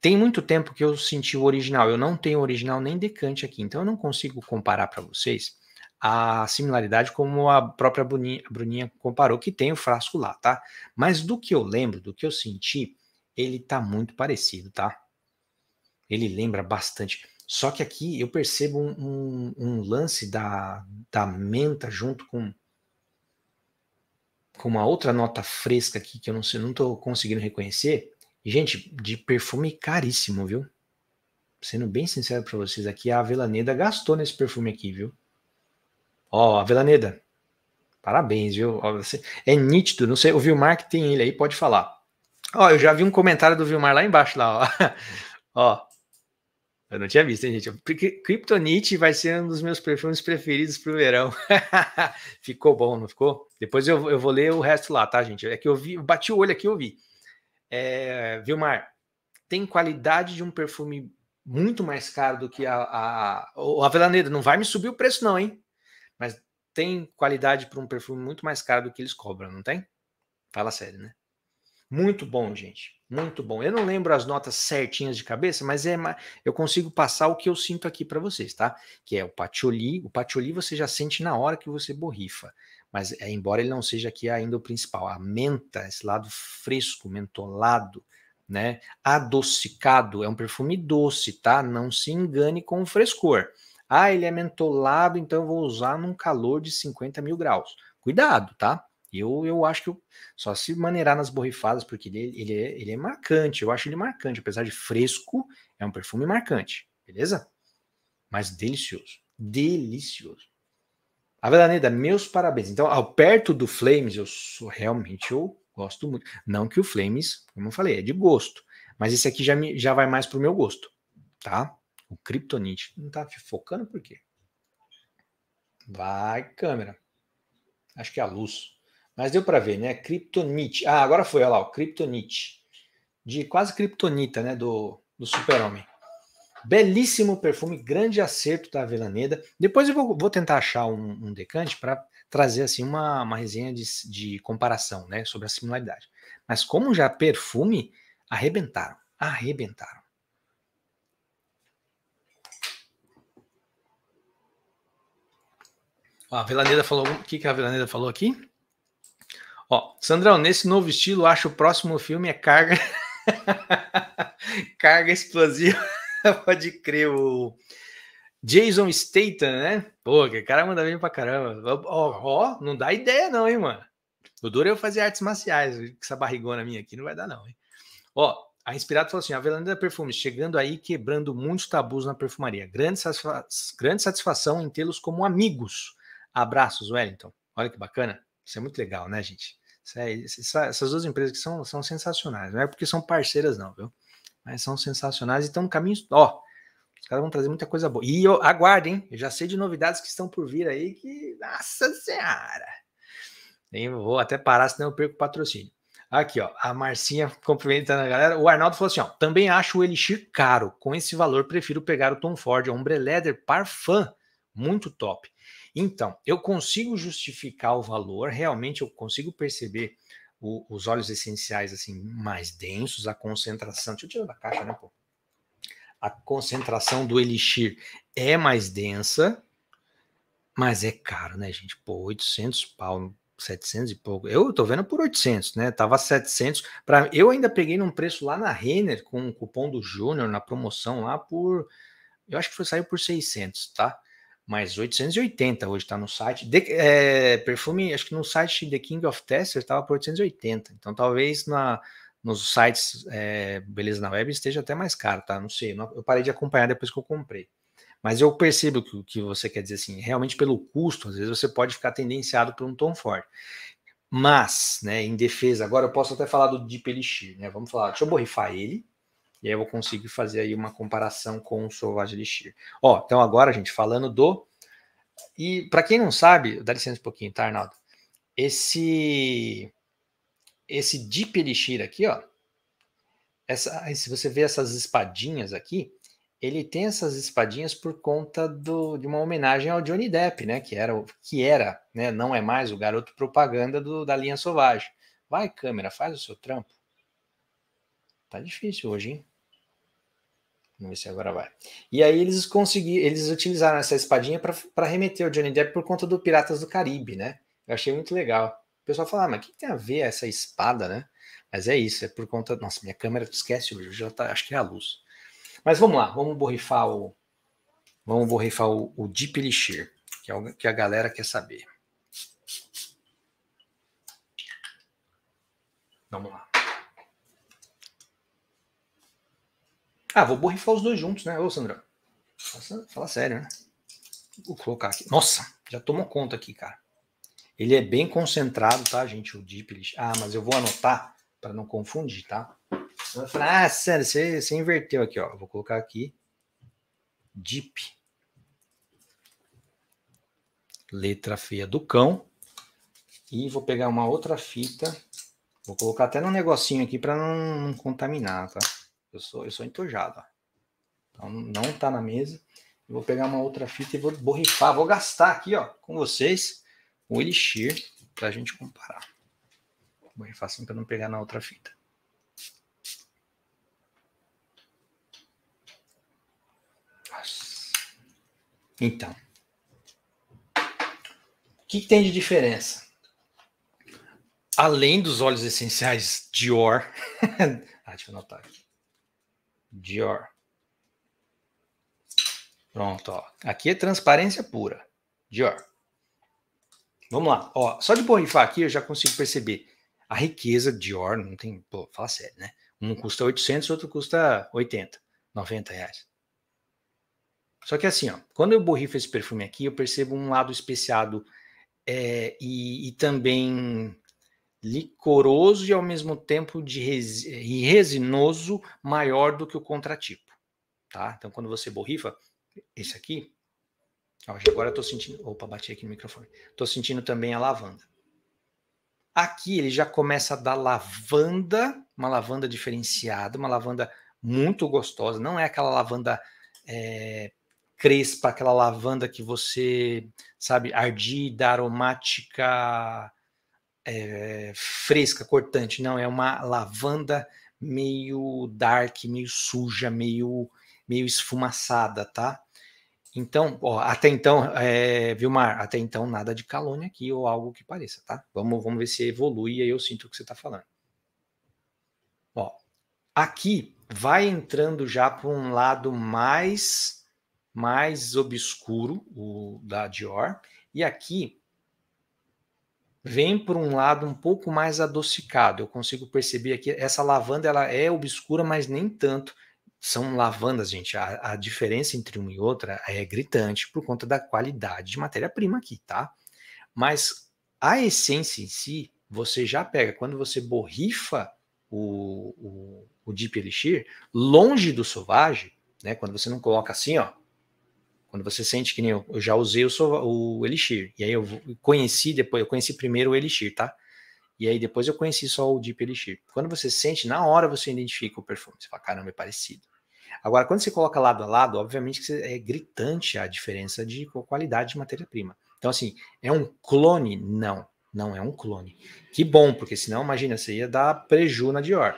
Tem muito tempo que eu senti o original. Eu não tenho original nem decante aqui, então eu não consigo comparar para vocês a similaridade como a própria Bruninha, a Bruninha comparou, que tem o frasco lá, tá? Mas do que eu lembro, do que eu senti, ele tá muito parecido, tá? Ele lembra bastante. Só que aqui eu percebo um, um, um lance da, da menta junto com com uma outra nota fresca aqui que eu não sei, não estou conseguindo reconhecer. Gente, de perfume caríssimo, viu? Sendo bem sincero para vocês aqui, a Avelaneda gastou nesse perfume aqui, viu? Ó, Avelaneda, parabéns, viu? é nítido, não sei, o Vilmar que tem ele aí pode falar. Ó, eu já vi um comentário do Vilmar lá embaixo, lá, ó. ó eu não tinha visto, hein, gente? Kryptonite vai ser um dos meus perfumes preferidos para o verão. ficou bom, não ficou? Depois eu, eu vou ler o resto lá, tá, gente? É que eu vi, eu bati o olho aqui e eu vi. É, Vilmar, tem qualidade de um perfume muito mais caro do que a, a, a Avellaneda. Não vai me subir o preço, não, hein? Mas tem qualidade para um perfume muito mais caro do que eles cobram, não tem? Fala sério, né? Muito bom, gente. Muito bom. Eu não lembro as notas certinhas de cabeça, mas é eu consigo passar o que eu sinto aqui para vocês, tá? Que é o patchouli. O patchouli você já sente na hora que você borrifa. Mas é, embora ele não seja aqui ainda o principal, a menta, esse lado fresco, mentolado, né? Adocicado é um perfume doce, tá? Não se engane com o frescor. Ah, ele é mentolado, então eu vou usar num calor de 50 mil graus. Cuidado, tá? Eu, eu acho que eu, só se maneirar nas borrifadas, porque ele, ele, é, ele é marcante. Eu acho ele marcante. Apesar de fresco, é um perfume marcante. Beleza? Mas delicioso. Delicioso. A Avelaneda, meus parabéns. Então, ao perto do Flames, eu sou, realmente eu gosto muito. Não que o Flames, como eu falei, é de gosto. Mas esse aqui já, me, já vai mais pro meu gosto. Tá? O Kryptonite. Não tá focando por quê? Vai, câmera. Acho que é a luz. Mas deu para ver, né? Kryptonite. Ah, agora foi, olha lá, o Kryptonite. De quase Kryptonita, né? Do, do Super-Homem. Belíssimo perfume, grande acerto da Avelaneda. Depois eu vou, vou tentar achar um, um decante para trazer assim uma, uma resenha de, de comparação, né? Sobre a similaridade. Mas como já perfume, arrebentaram. Arrebentaram. A Avelaneda falou. O que, que a Avelaneda falou aqui? Ó, Sandrão, nesse novo estilo, acho o próximo filme é Carga. carga explosiva. Pode crer, o Jason Statham, né? Pô, que cara manda bem pra caramba. Ó, não dá ideia, não, hein, mano. O duro é eu fazer artes marciais. essa barrigona minha aqui não vai dar, não, hein? Ó, a Inspirado falou assim: a da Perfumes, chegando aí, quebrando muitos tabus na perfumaria. Grande, satisfa grande satisfação em tê-los como amigos. Abraços, Wellington. Olha que bacana. Isso é muito legal, né, gente? Essas duas empresas que são, são sensacionais. Não é porque são parceiras, não, viu? Mas são sensacionais e estão no caminho. Ó, os caras vão trazer muita coisa boa. E eu, aguardem, eu já sei de novidades que estão por vir aí que. Nossa Senhora! Nem vou até parar, senão eu perco o patrocínio. Aqui, ó, a Marcinha cumprimentando a galera. O Arnaldo falou assim: ó, também acho o Elixir caro. Com esse valor, prefiro pegar o Tom Ford, a Ombre Leather Parfum. Muito top. Então, eu consigo justificar o valor, realmente eu consigo perceber o, os óleos essenciais assim mais densos, a concentração. Deixa eu tirar da caixa, né, pô? A concentração do elixir é mais densa, mas é caro, né, gente? Pô, 800 pau, 700 e pouco. Eu tô vendo por 800, né? Tava 700. Pra... Eu ainda peguei num preço lá na Renner com o cupom do Júnior na promoção lá por. Eu acho que foi, saiu por 600, tá? mais 880 hoje está no site. De, é, perfume, acho que no site The King of Testers estava por 880. Então talvez na, nos sites é, Beleza na Web esteja até mais caro, tá? Não sei. Não, eu parei de acompanhar depois que eu comprei. Mas eu percebo que, que você quer dizer assim, realmente pelo custo, às vezes você pode ficar tendenciado por um tom forte. Mas, né, em defesa, agora eu posso até falar do Deep Elixir, né? Vamos falar, deixa eu borrifar ele. E aí eu vou conseguir fazer aí uma comparação com o Sauvage Elixir. Ó, então agora, gente, falando do... E para quem não sabe, dá licença um pouquinho, tá, Arnaldo? Esse... Esse Deep Elixir aqui, ó. Essa, se você vê essas espadinhas aqui, ele tem essas espadinhas por conta do, de uma homenagem ao Johnny Depp, né? Que era, que era né? não é mais o garoto propaganda do, da linha Sauvage. Vai, câmera, faz o seu trampo. Tá difícil hoje, hein? Vamos ver se agora vai. E aí eles conseguiram, eles utilizaram essa espadinha para remeter o Johnny Depp por conta do Piratas do Caribe, né? Eu achei muito legal. O pessoal fala, ah, mas o que tem a ver essa espada, né? Mas é isso, é por conta. Nossa, minha câmera esquece hoje, já tá, acho que é a luz. Mas vamos lá, vamos borrifar o. Vamos borrifar o, o Deep Elixir, que, é o, que a galera quer saber. Vamos lá. Ah, vou borrifar os dois juntos, né? Ô, Sandrão. Nossa, fala sério, né? Vou colocar aqui. Nossa, já tomou conta aqui, cara. Ele é bem concentrado, tá, gente? O Deeplish. Ah, mas eu vou anotar para não confundir, tá? ah, sério, você, você inverteu aqui, ó. Eu vou colocar aqui. Deep. Letra feia do cão. E vou pegar uma outra fita. Vou colocar até no negocinho aqui para não contaminar, tá? Eu sou, eu sou entojado. Ó. Então não tá na mesa. Eu vou pegar uma outra fita e vou borrifar. Vou gastar aqui, ó, com vocês o elixir para a gente comparar. Vou borrifar assim para não pegar na outra fita. Então, o que, que tem de diferença? Além dos óleos essenciais Dior, ah, deixa eu anotar aqui. Dior. Pronto, ó. Aqui é transparência pura. Dior. Vamos lá. Ó, só de borrifar aqui eu já consigo perceber a riqueza de Dior, não tem, pô, fala sério, né? Um custa 800, outro custa 80, 90 reais. Só que assim, ó, quando eu borrifo esse perfume aqui, eu percebo um lado especiado é, e, e também licoroso e ao mesmo tempo de resi resinoso maior do que o contratipo, tá? Então quando você borrifa, esse aqui, ó, agora eu tô sentindo, opa, bati aqui no microfone. Tô sentindo também a lavanda. Aqui ele já começa a dar lavanda, uma lavanda diferenciada, uma lavanda muito gostosa, não é aquela lavanda é, crespa, aquela lavanda que você, sabe, ardida, aromática, é, fresca, cortante, não, é uma lavanda meio dark, meio suja, meio, meio esfumaçada, tá? Então, ó, até então, é, Vilmar, até então nada de calônia aqui ou algo que pareça, tá? Vamos, vamos ver se evolui e aí eu sinto o que você está falando. Ó, aqui vai entrando já para um lado mais mais obscuro, o da Dior, e aqui vem por um lado um pouco mais adocicado. Eu consigo perceber aqui, essa lavanda ela é obscura, mas nem tanto. São lavandas, gente. A, a diferença entre uma e outra é gritante por conta da qualidade de matéria-prima aqui, tá? Mas a essência em si, você já pega. Quando você borrifa o, o, o Deep Elixir, longe do Sauvage, né? Quando você não coloca assim, ó, quando você sente que nem eu, eu já usei o, o Elixir, e aí eu conheci depois, eu conheci primeiro o Elixir, tá? E aí depois eu conheci só o Deep Elixir. Quando você sente, na hora você identifica o perfume. Você fala, caramba, é parecido. Agora, quando você coloca lado a lado, obviamente que é gritante a diferença de qualidade de matéria-prima. Então, assim, é um clone? Não, não é um clone. Que bom, porque senão, imagina, você ia dar preju na Dior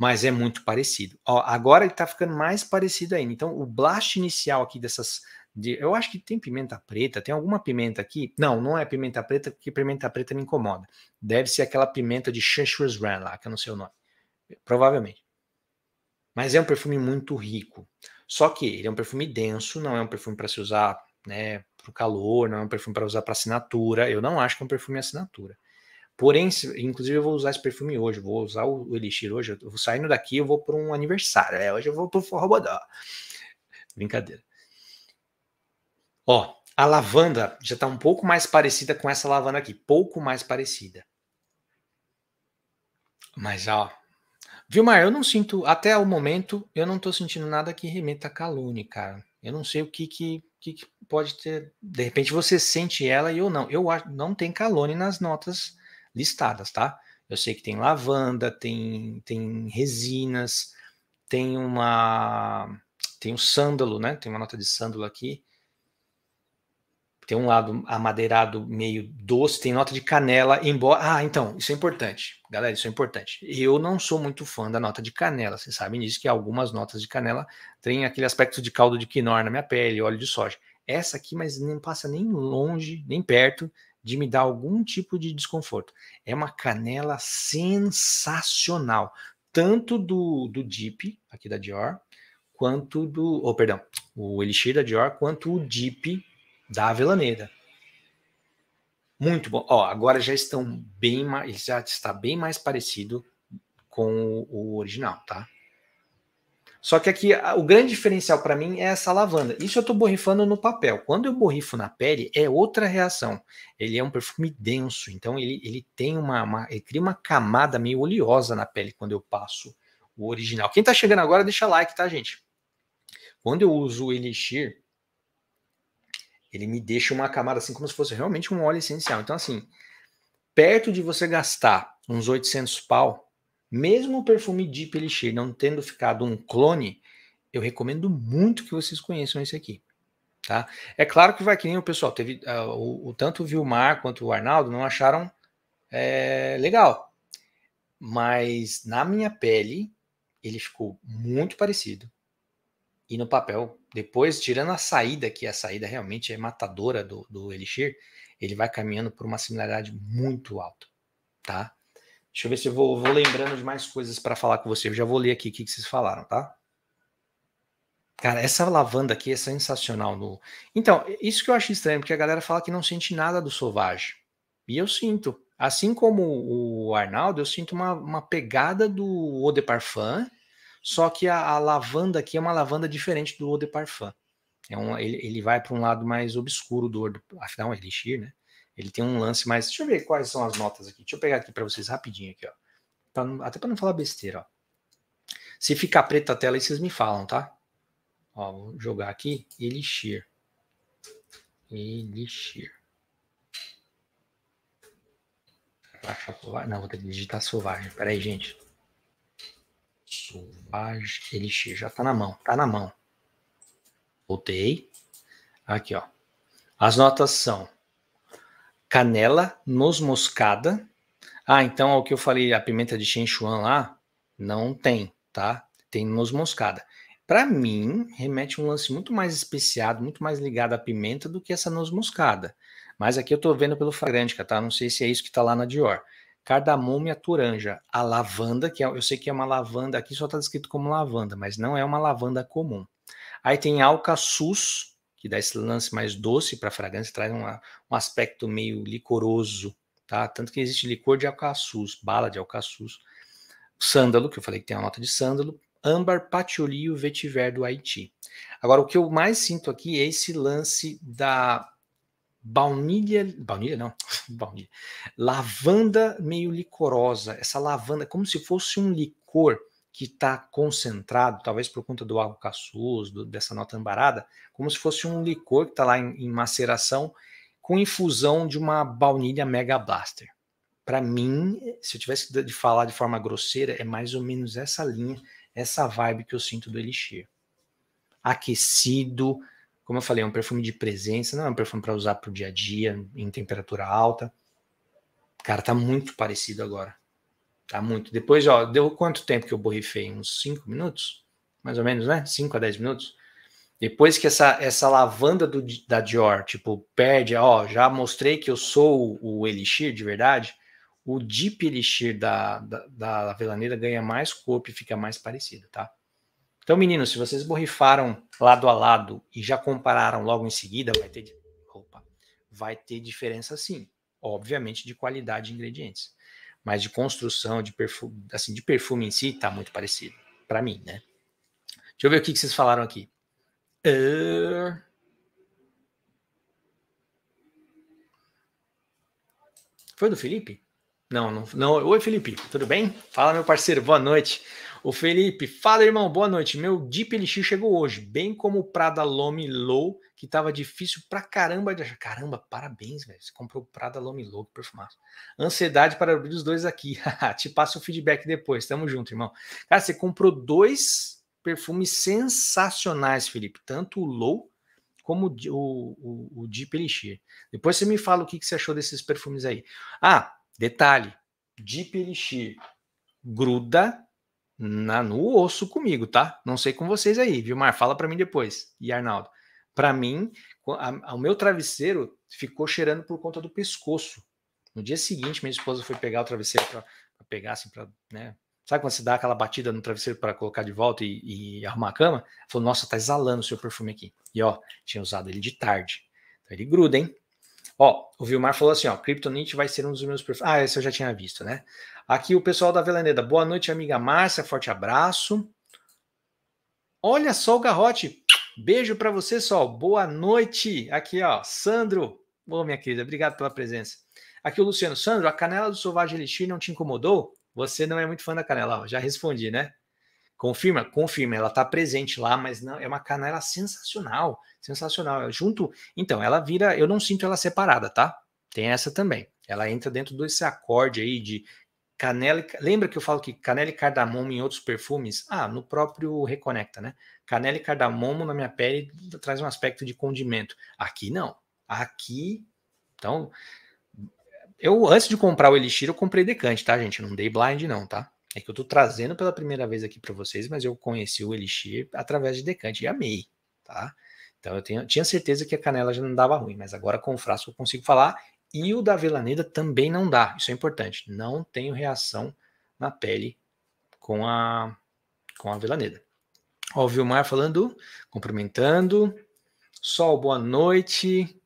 mas é muito parecido. Ó, agora ele está ficando mais parecido ainda. Então, o blast inicial aqui dessas. De, eu acho que tem pimenta preta, tem alguma pimenta aqui. Não, não é pimenta preta, porque pimenta preta me incomoda. Deve ser aquela pimenta de Cheshire's Ran lá, que eu não sei o nome. Provavelmente. Mas é um perfume muito rico. Só que ele é um perfume denso, não é um perfume para se usar né, para o calor, não é um perfume para usar para assinatura. Eu não acho que é um perfume assinatura. Porém, inclusive eu vou usar esse perfume hoje, vou usar o Elixir hoje, eu vou saindo daqui, eu vou para um aniversário, é, hoje eu vou pro Forrobodó. Brincadeira. Ó, a lavanda já está um pouco mais parecida com essa lavanda aqui, pouco mais parecida. Mas ó, Vilmar, eu não sinto, até o momento, eu não estou sentindo nada que remeta a calúnia, cara. Eu não sei o que, que que, pode ter. De repente você sente ela e eu não. Eu não tem calone nas notas listadas, tá? Eu sei que tem lavanda, tem, tem resinas, tem uma tem um sândalo, né? Tem uma nota de sândalo aqui. Tem um lado amadeirado meio doce, tem nota de canela, embora. Ah, então, isso é importante. Galera, isso é importante. Eu não sou muito fã da nota de canela. Vocês sabem disso que algumas notas de canela têm aquele aspecto de caldo de quinor na minha pele, óleo de soja. Essa aqui, mas não passa nem longe, nem perto de me dar algum tipo de desconforto. É uma canela sensacional, tanto do, do Deep, aqui da Dior, quanto do. Oh, perdão, o Elixir da Dior, quanto o Deep da Avelaneda. Muito bom. Ó, agora já estão bem mais. Já está bem mais parecido com o, o original, tá? Só que aqui o grande diferencial para mim é essa lavanda. Isso eu estou borrifando no papel. Quando eu borrifo na pele, é outra reação. Ele é um perfume denso, então ele, ele tem uma, uma ele cria uma camada meio oleosa na pele quando eu passo o original. Quem está chegando agora, deixa like, tá, gente? Quando eu uso o Elixir, ele me deixa uma camada assim como se fosse realmente um óleo essencial. Então assim, perto de você gastar uns 800 pau mesmo o perfume Deep Elixir não tendo ficado um clone, eu recomendo muito que vocês conheçam esse aqui. Tá? É claro que vai que nem o pessoal teve uh, o, o, tanto o Vilmar quanto o Arnaldo não acharam é, legal, mas na minha pele ele ficou muito parecido e no papel depois tirando a saída que a saída realmente é matadora do, do Elixir, ele vai caminhando por uma similaridade muito alta, tá? Deixa eu ver se eu vou, vou lembrando de mais coisas para falar com você. Eu já vou ler aqui o que, vocês falaram, tá? Cara, essa lavanda aqui é sensacional. No... Então, isso que eu acho estranho, porque a galera fala que não sente nada do Sauvage. E eu sinto. Assim como o Arnaldo, eu sinto uma, uma pegada do Eau de Parfum, só que a, a, lavanda aqui é uma lavanda diferente do Eau de Parfum. É um, ele, ele vai para um lado mais obscuro do Eau de Parfum, afinal, é elixir, né? Ele tem um lance mais. Deixa eu ver quais são as notas aqui. Deixa eu pegar aqui para vocês rapidinho aqui, ó. Pra não... até para não falar besteira, ó. Se ficar preta a tela aí, vocês me falam, tá? Ó, vou jogar aqui. Elixir. Elixir. Não, vou ter que digitar selvagem. aí, gente. Selvagem Elixir. Já tá na mão. Tá na mão. Voltei. Aqui, ó. As notas são canela, noz moscada. Ah, então é o que eu falei, a pimenta de Shenchuan lá, não tem, tá? Tem noz moscada. Para mim, remete um lance muito mais especiado, muito mais ligado à pimenta do que essa noz moscada. Mas aqui eu tô vendo pelo fragrântica, tá? Não sei se é isso que tá lá na Dior. Cardamomo e a toranja. A lavanda, que é, eu sei que é uma lavanda, aqui só tá descrito como lavanda, mas não é uma lavanda comum. Aí tem alcaçuz, que dá esse lance mais doce para a fragrância, traz uma, um aspecto meio licoroso, tá? Tanto que existe licor de alcaçuz, bala de alcaçuz, sândalo, que eu falei que tem a nota de sândalo, âmbar, patchouli e vetiver do Haiti. Agora, o que eu mais sinto aqui é esse lance da baunilha, baunilha não, baunilha, lavanda meio licorosa, essa lavanda, como se fosse um licor, que está concentrado, talvez por conta do álcool caçuz, do, dessa nota ambarada, como se fosse um licor que está lá em, em, maceração com infusão de uma baunilha Mega Blaster. Para mim, se eu tivesse de falar de forma grosseira, é mais ou menos essa linha, essa vibe que eu sinto do Elixir. Aquecido, como eu falei, é um perfume de presença, não é um perfume para usar para o dia a dia, em temperatura alta. Cara, tá muito parecido agora. Tá muito. Depois, ó, deu quanto tempo que eu borrifei? Uns 5 minutos? Mais ou menos, né? 5 a 10 minutos. Depois que essa, essa lavanda do, da Dior, tipo, perde, ó, já mostrei que eu sou o, o Elixir de verdade, o Deep Elixir da, da, da ganha mais corpo e fica mais parecido, tá? Então, meninos, se vocês borrifaram lado a lado e já compararam logo em seguida, vai ter, opa, vai ter diferença sim. Obviamente de qualidade de ingredientes mas de construção, de perfume, assim, de perfume em si, tá muito parecido, para mim, né? Deixa eu ver o que, que vocês falaram aqui. Uh... Foi do Felipe? Não, não, não. Oi, Felipe, tudo bem? Fala, meu parceiro, boa noite. O Felipe, fala irmão, boa noite. Meu Deep Elixir chegou hoje, bem como o Prada Lome Low, que tava difícil pra caramba de achar. Caramba, parabéns, velho. Você comprou o Prada Lome Low, que perfumado. Ansiedade para abrir os dois aqui. Te passo o feedback depois. Tamo junto, irmão. Cara, você comprou dois perfumes sensacionais, Felipe. Tanto o Low como o, o, o Deep Elixir. Depois você me fala o que, que você achou desses perfumes aí. Ah, detalhe. Deep Elixir gruda na, no osso comigo, tá? Não sei com vocês aí, Vilmar, fala para mim depois. E Arnaldo, para mim, a, a, o meu travesseiro ficou cheirando por conta do pescoço. No dia seguinte, minha esposa foi pegar o travesseiro para pegar, assim, para, né? Sabe quando você dá aquela batida no travesseiro para colocar de volta e, e, arrumar a cama? Falou, nossa, tá exalando o seu perfume aqui. E ó, tinha usado ele de tarde. Então ele gruda, hein? Ó, o Vilmar falou assim, ó, Kryptonite vai ser um dos meus Ah, esse eu já tinha visto, né? Aqui o pessoal da Velaneda. Boa noite, amiga Márcia, forte abraço. Olha só o garrote. Beijo para você, Sol. Boa noite. Aqui, ó, Sandro. boa minha querida, obrigado pela presença. Aqui o Luciano. Sandro, a canela do Sovagem Elixir não te incomodou? Você não é muito fã da canela, ó, já respondi, né? Confirma? Confirma, ela está presente lá, mas não é uma canela sensacional, sensacional. Junto, então, ela vira, eu não sinto ela separada, tá? Tem essa também. Ela entra dentro desse acorde aí de canela. Lembra que eu falo que canela e cardamomo em outros perfumes? Ah, no próprio Reconecta, né? Canela e cardamomo na minha pele traz um aspecto de condimento. Aqui não. Aqui, então, eu antes de comprar o Elixir, eu comprei decante, tá, gente? não dei blind não, tá? É que eu estou trazendo pela primeira vez aqui para vocês, mas eu conheci o Elixir através de Decante e amei, tá? Então eu tenho, tinha certeza que a canela já não dava ruim, mas agora com o frasco eu consigo falar. E o da Avelaneda também não dá, isso é importante. Não tenho reação na pele com a com a velaneda. Ó, o Vilmar falando, cumprimentando. Sol, boa noite.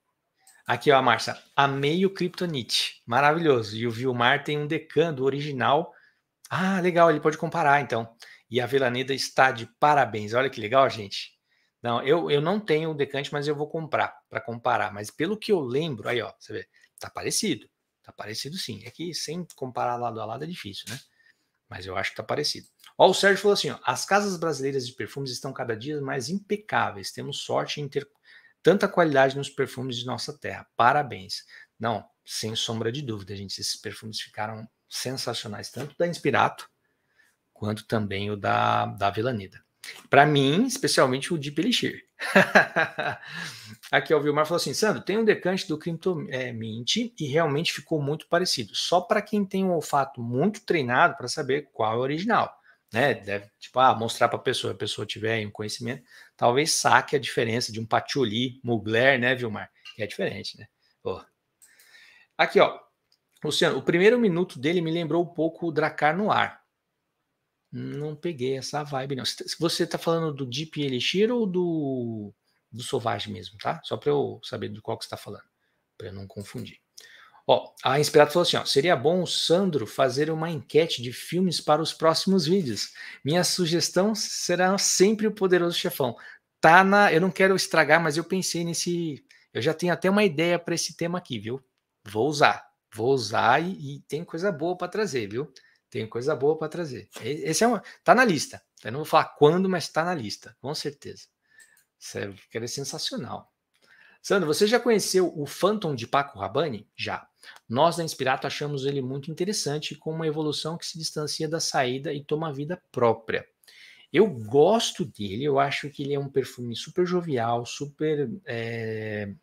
Aqui, ó, a Márcia. Amei o Kryptonite. Maravilhoso. E o Vilmar tem um decando original ah, legal, ele pode comparar então. E a Velaneda está de parabéns. Olha que legal, gente. Não, eu, eu não tenho o Decante, mas eu vou comprar para comparar. Mas pelo que eu lembro, aí ó, você vê, tá parecido. Tá parecido sim. É que sem comparar lado a lado é difícil, né? Mas eu acho que tá parecido. Ó, o Sérgio falou assim: ó, as casas brasileiras de perfumes estão cada dia mais impecáveis. Temos sorte em ter tanta qualidade nos perfumes de nossa terra. Parabéns. Não, sem sombra de dúvida, gente. Esses perfumes ficaram sensacionais, tanto da Inspirato quanto também o da, da Velaneda. Para mim, especialmente o Deep Elixir. Aqui o Vilmar falou assim: Sandro, tem um decante do Crypto é, Mint e realmente ficou muito parecido. Só para quem tem um olfato muito treinado para saber qual é o original. Né? Deve tipo, ah, mostrar para a pessoa, a pessoa tiver um conhecimento, talvez saque a diferença de um patchouli, mugler, né, Vilmar? Que é diferente, né? Oh, Aqui, ó. Luciano, o primeiro minuto dele me lembrou um pouco o Dracar no ar. Não peguei essa vibe, não. Você tá falando do Deep Elixir ou do, do Sauvage mesmo, tá? Só para eu saber do qual que você tá falando, para eu não confundir. Ó, a inspirada falou assim: ó, seria bom o Sandro fazer uma enquete de filmes para os próximos vídeos. Minha sugestão será sempre o Poderoso Chefão. Tá na. Eu não quero estragar, mas eu pensei nesse. Eu já tenho até uma ideia para esse tema aqui, viu? vou usar, vou usar e, e tem coisa boa para trazer, viu? Tem coisa boa para trazer. Esse é uma, tá na lista. Eu não vou falar quando, mas está na lista, com certeza. Isso é, que é sensacional. Sandro, você já conheceu o Phantom de Paco Rabanne? Já. Nós da Inspirato achamos ele muito interessante, com uma evolução que se distancia da saída e toma vida própria. Eu gosto dele, eu acho que ele é um perfume super jovial, super é,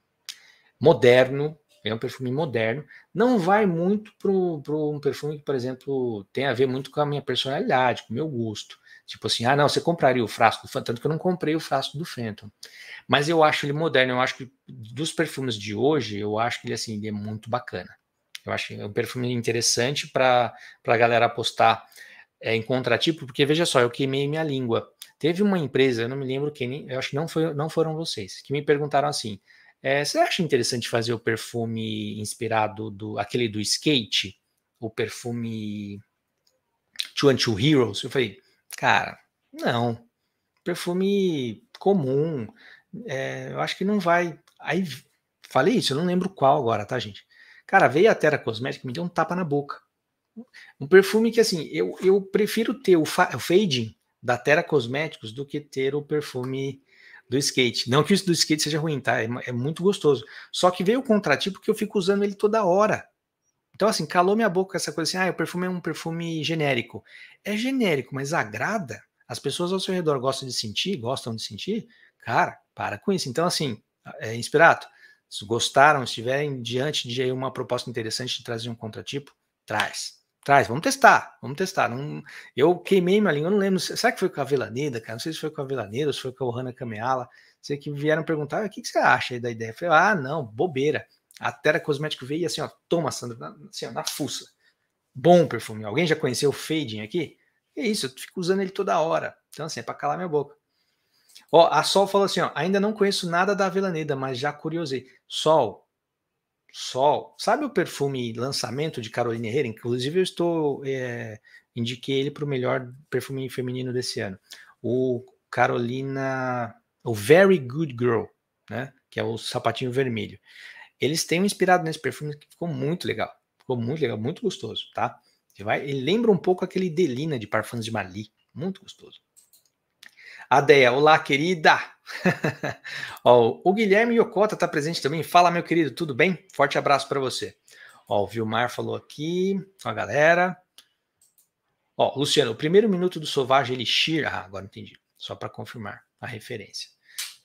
moderno, é um perfume moderno, não vai muito para um perfume que, por exemplo, tem a ver muito com a minha personalidade, com o meu gosto. Tipo assim, ah, não, você compraria o frasco do Fenton, tanto que eu não comprei o frasco do Fenton. Mas eu acho ele moderno, eu acho que dos perfumes de hoje, eu acho que ele, assim, ele é muito bacana. Eu acho é um perfume interessante para a galera apostar é, em contratipo, porque veja só, eu queimei minha língua. Teve uma empresa, eu não me lembro quem, eu acho que não, foi, não foram vocês, que me perguntaram assim: é, você acha interessante fazer o perfume inspirado do aquele do skate, o perfume Two and Two Heroes? Eu falei, cara, não, perfume comum, é, eu acho que não vai. Aí falei isso, eu não lembro qual agora, tá, gente? Cara, veio a Terra Cosmética me deu um tapa na boca. Um perfume que, assim, eu, eu prefiro ter o, o fading da Terra Cosméticos do que ter o perfume do skate. Não que isso do skate seja ruim, tá? É, é muito gostoso. Só que veio o contratipo que eu fico usando ele toda hora. Então, assim, calou minha boca essa coisa assim, ah, o perfume é um perfume genérico. É genérico, mas agrada. As pessoas ao seu redor gostam de sentir, gostam de sentir. Cara, para com isso. Então, assim, é, é inspirado. se gostaram, se tiverem diante de aí uma proposta interessante de trazer um contratipo, traz traz, vamos testar, vamos testar. Não, eu queimei minha língua, eu não lembro. Será que foi com a Velaneda, cara? Não sei se foi com a Velaneda ou se foi com a Ohana Kameala. Sei que vieram perguntar, ah, o que, que você acha aí da ideia? Eu falei, ah, não, bobeira. A Tera Cosmético veio e assim, ó, toma, Sandra, na, assim, ó, na fuça. Bom perfume. Alguém já conheceu o Fading aqui? É isso, eu fico usando ele toda hora. Então, assim, é pra calar minha boca. Ó, a Sol falou assim, ó, ainda não conheço nada da Velaneda, mas já curiosei. Sol, sol. Sabe o perfume lançamento de Caroline Herrera? Inclusive, eu estou. É, indiquei ele para o melhor perfume feminino desse ano. O Carolina. O Very Good Girl, né? Que é o sapatinho vermelho. Eles têm um inspirado nesse perfume que ficou muito legal. Ficou muito legal, muito gostoso, tá? vai, ele lembra um pouco aquele Delina de Parfums de Mali. Muito gostoso. Adeia, olá, querida! Ó, o Guilherme Yokota está presente também. Fala, meu querido, tudo bem? Forte abraço para você. Ó, o Vilmar falou aqui. Ó, a galera. Ó, Luciano, o primeiro minuto do Selvagem Elixir. Ah, agora entendi. Só para confirmar a referência.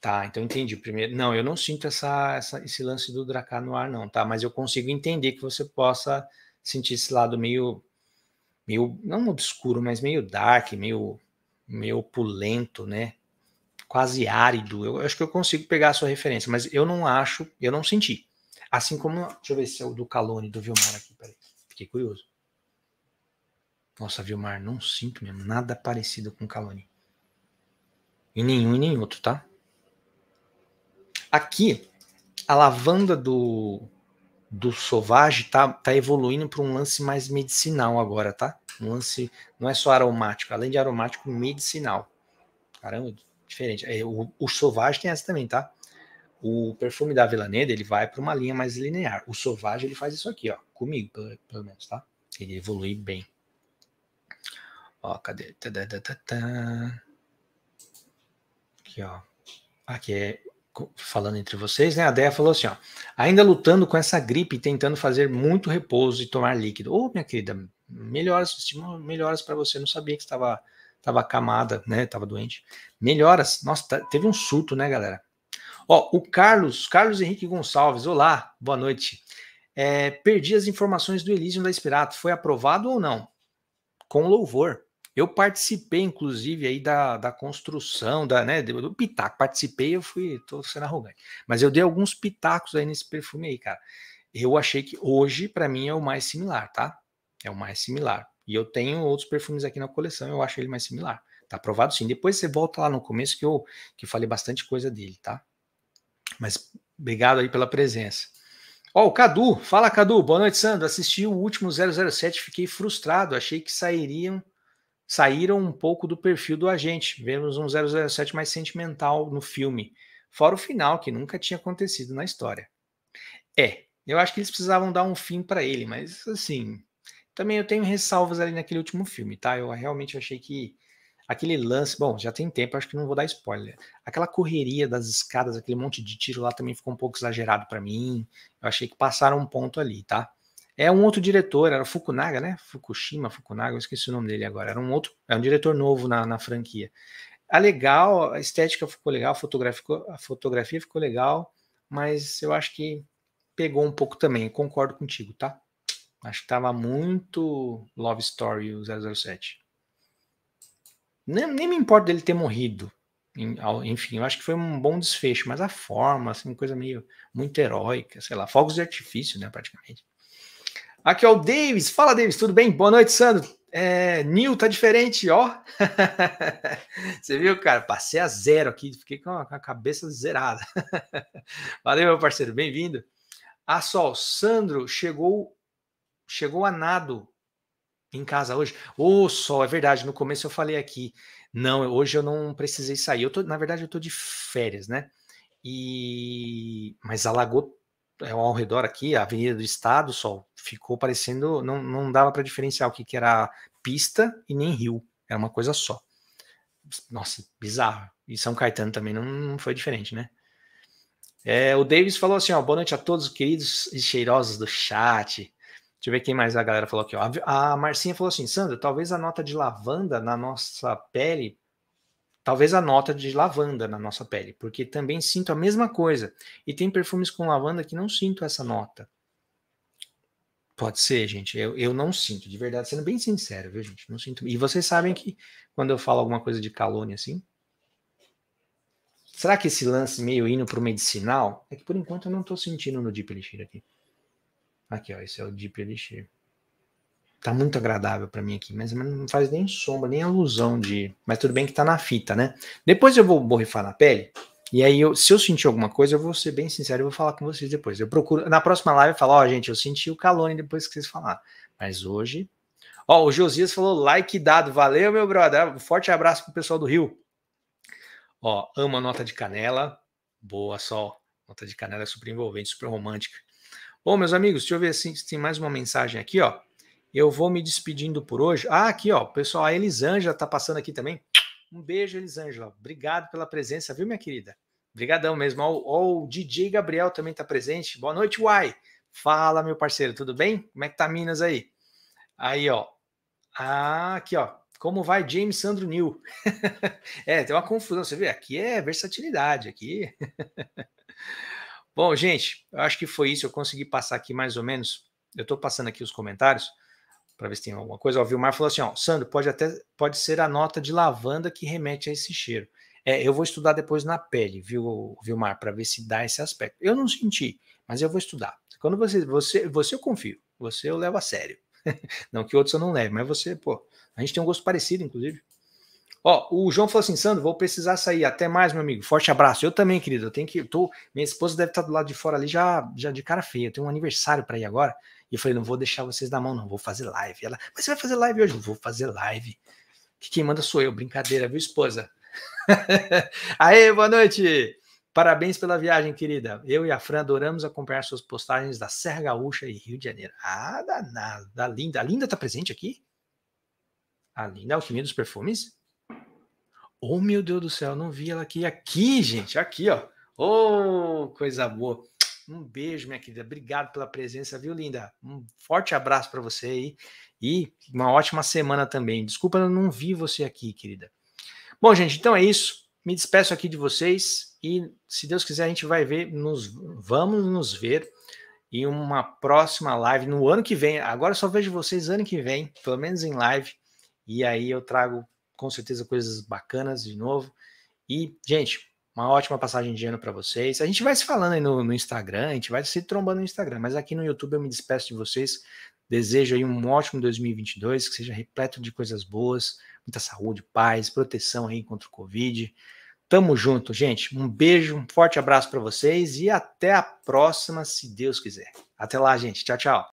Tá, então entendi. Primeiro, não, eu não sinto essa, essa, esse lance do Dracar no ar, não, tá? Mas eu consigo entender que você possa sentir esse lado meio, meio não obscuro, mas meio dark, meio, meio opulento, né? quase árido. Eu, eu acho que eu consigo pegar a sua referência, mas eu não acho, eu não senti. Assim como, deixa eu ver se é o do Calone, do Vilmar aqui, peraí, fiquei curioso. Nossa, Vilmar, não sinto mesmo nada parecido com Calone. Em nenhum e nem outro, tá? Aqui, a lavanda do, do Sauvage tá, tá evoluindo para um lance mais medicinal agora, tá? Um lance não é só aromático, além de aromático, medicinal. Caramba, diferente. É, o, o Sauvage tem essa também, tá? O perfume da Avellaneda, ele vai para uma linha mais linear. O Sauvage, ele faz isso aqui, ó. Comigo, pelo, pelo menos, tá? Ele evolui bem. Ó, cadê? Tadadadadã. Tá, tá, tá, aqui, ó. Aqui é falando entre vocês, né? A Déa falou assim, ó. Ainda lutando com essa gripe, tentando fazer muito repouso e tomar líquido. Ô, oh, minha querida, melhoras, melhoras para você. não sabia que estava estava acamada, né? Tava doente. Melhoras. Nossa, tá, teve um surto, né, galera? Ó, o Carlos, Carlos Henrique Gonçalves, olá, boa noite. É, perdi as informações do Elísio da Espirato, foi aprovado ou não? Com louvor. Eu participei, inclusive, aí da, da construção, da, né, do pitaco. Participei, eu fui, tô sendo arrogante. Mas eu dei alguns pitacos aí nesse perfume aí, cara. Eu achei que hoje, para mim, é o mais similar, tá? É o mais similar. E eu tenho outros perfumes aqui na coleção, eu acho ele mais similar. Tá aprovado sim. Depois você volta lá no começo que eu que falei bastante coisa dele, tá? Mas obrigado aí pela presença. Ó, oh, o Cadu, fala Cadu, boa noite, Sandro. Assisti o último 007, fiquei frustrado, achei que sairiam saíram um pouco do perfil do agente. Vemos um 007 mais sentimental no filme, fora o final que nunca tinha acontecido na história. É, eu acho que eles precisavam dar um fim para ele, mas assim, também eu tenho ressalvas ali naquele último filme, tá? Eu realmente achei que aquele lance, bom, já tem tempo, acho que não vou dar spoiler. Aquela correria das escadas, aquele monte de tiro lá também ficou um pouco exagerado para mim. Eu achei que passaram um ponto ali, tá? É um outro diretor, era Fukunaga, né? Fukushima, Fukunaga, eu esqueci o nome dele agora. Era um outro, é um diretor novo na, na franquia. A é legal, a estética ficou legal, a fotografia, a fotografia ficou legal, mas eu acho que pegou um pouco também. Concordo contigo, tá? Acho que tava muito Love Story o 007. Nem, nem me importa dele ter morrido. Enfim, eu acho que foi um bom desfecho, mas a forma, assim, coisa meio muito heróica, sei lá, fogos de artifício, né, praticamente. Aqui é o Davis. Fala, Davis, tudo bem? Boa noite, Sandro. É, Nil, tá diferente, ó. Você viu, cara? Passei a zero aqui, fiquei com a cabeça zerada. Valeu, meu parceiro, bem-vindo. Ah, só, Sandro, chegou chegou a nado em casa hoje. Ô, oh, sol, é verdade, no começo eu falei aqui. Não, hoje eu não precisei sair. Eu tô, na verdade, eu tô de férias, né? E mas alagou é, ao redor aqui, a Avenida do Estado, sol, ficou parecendo, não, não dava para diferenciar o que, que era pista e nem rio. Era uma coisa só. Nossa, bizarro. E São Caetano também não, não foi diferente, né? É, o Davis falou assim: ó, boa noite a todos, queridos e cheirosos do chat. Deixa eu ver quem mais a galera falou aqui. Ó. A Marcinha falou assim: Sandra, talvez a nota de lavanda na nossa pele. Talvez a nota de lavanda na nossa pele, porque também sinto a mesma coisa. E tem perfumes com lavanda que não sinto essa nota. Pode ser, gente. Eu, eu não sinto, de verdade, sendo bem sincero, viu, gente? Não sinto. E vocês sabem que quando eu falo alguma coisa de calônia assim. Será que esse lance meio indo para o medicinal? É que por enquanto eu não estou sentindo no Deep Elixir aqui. Aqui, ó, esse é o Deep Elixir. Tá muito agradável para mim aqui, mas não faz nem sombra, nem alusão de. Mas tudo bem que tá na fita, né? Depois eu vou borrifar na pele. E aí, eu, se eu sentir alguma coisa, eu vou ser bem sincero e vou falar com vocês depois. Eu procuro. Na próxima live eu falo, ó, oh, gente, eu senti o calone depois que vocês falaram. Mas hoje. Ó, o Josias falou like dado. Valeu, meu brother. Um forte abraço pro pessoal do Rio. Ó, ama nota de canela. Boa, só Nota de canela é super envolvente, super romântica. Bom, meus amigos, deixa eu ver se, tem mais uma mensagem aqui, ó. Eu vou me despedindo por hoje. Ah, aqui, ó, pessoal, a Elisângela tá passando aqui também. Um beijo, Elisângela. Obrigado pela presença, viu, minha querida? Obrigadão mesmo. Ó, ó, o DJ Gabriel também tá presente. Boa noite, Uai. Fala, meu parceiro, tudo bem? Como é que tá Minas aí? Aí, ó. Ah, aqui, ó. Como vai James Sandro New? é, tem uma confusão, você vê, aqui é versatilidade, aqui. Bom, gente, eu acho que foi isso. Eu consegui passar aqui mais ou menos. Eu estou passando aqui os comentários para ver se tem alguma coisa. Ó, o Vilmar falou assim: ó, Sandro, pode até pode ser a nota de lavanda que remete a esse cheiro. É, eu vou estudar depois na pele, viu, Vilmar, para ver se dá esse aspecto. Eu não senti, mas eu vou estudar. Quando você, você, você eu confio, você eu levo a sério. não que outros eu não leve, mas você, pô, a gente tem um gosto parecido, inclusive. Ó, o João falou assim, Sandro, vou precisar sair. Até mais, meu amigo. Forte abraço. Eu também, querido. Eu tenho que. Eu tô, minha esposa deve estar tá do lado de fora ali já, já de cara feia. Eu tenho um aniversário para ir agora. E eu falei, não vou deixar vocês na mão, não. Vou fazer live. Ela, mas você vai fazer live hoje? Eu vou fazer live. Que quem manda sou eu. Brincadeira, viu, esposa? Aê, boa noite. Parabéns pela viagem, querida. Eu e a Fran adoramos acompanhar suas postagens da Serra Gaúcha e Rio de Janeiro. Ah, danada. A Linda. A Linda tá presente aqui? A Linda, alquimia é dos perfumes? Oh, meu Deus do céu, não vi ela aqui. Aqui, gente, aqui, ó. Oh, coisa boa. Um beijo, minha querida. Obrigado pela presença, viu, linda? Um forte abraço para você aí e uma ótima semana também. Desculpa, eu não vi você aqui, querida. Bom, gente, então é isso. Me despeço aqui de vocês e, se Deus quiser, a gente vai ver, nos vamos nos ver em uma próxima live no ano que vem. Agora eu só vejo vocês ano que vem, pelo menos em live. E aí eu trago com certeza coisas bacanas de novo. E, gente, uma ótima passagem de ano para vocês. A gente vai se falando aí no, no, Instagram, a gente vai se trombando no Instagram, mas aqui no YouTube eu me despeço de vocês. Desejo aí um ótimo 2022, que seja repleto de coisas boas, muita saúde, paz, proteção aí contra o Covid. Tamo junto, gente. Um beijo, um forte abraço para vocês e até a próxima, se Deus quiser. Até lá, gente. Tchau, tchau.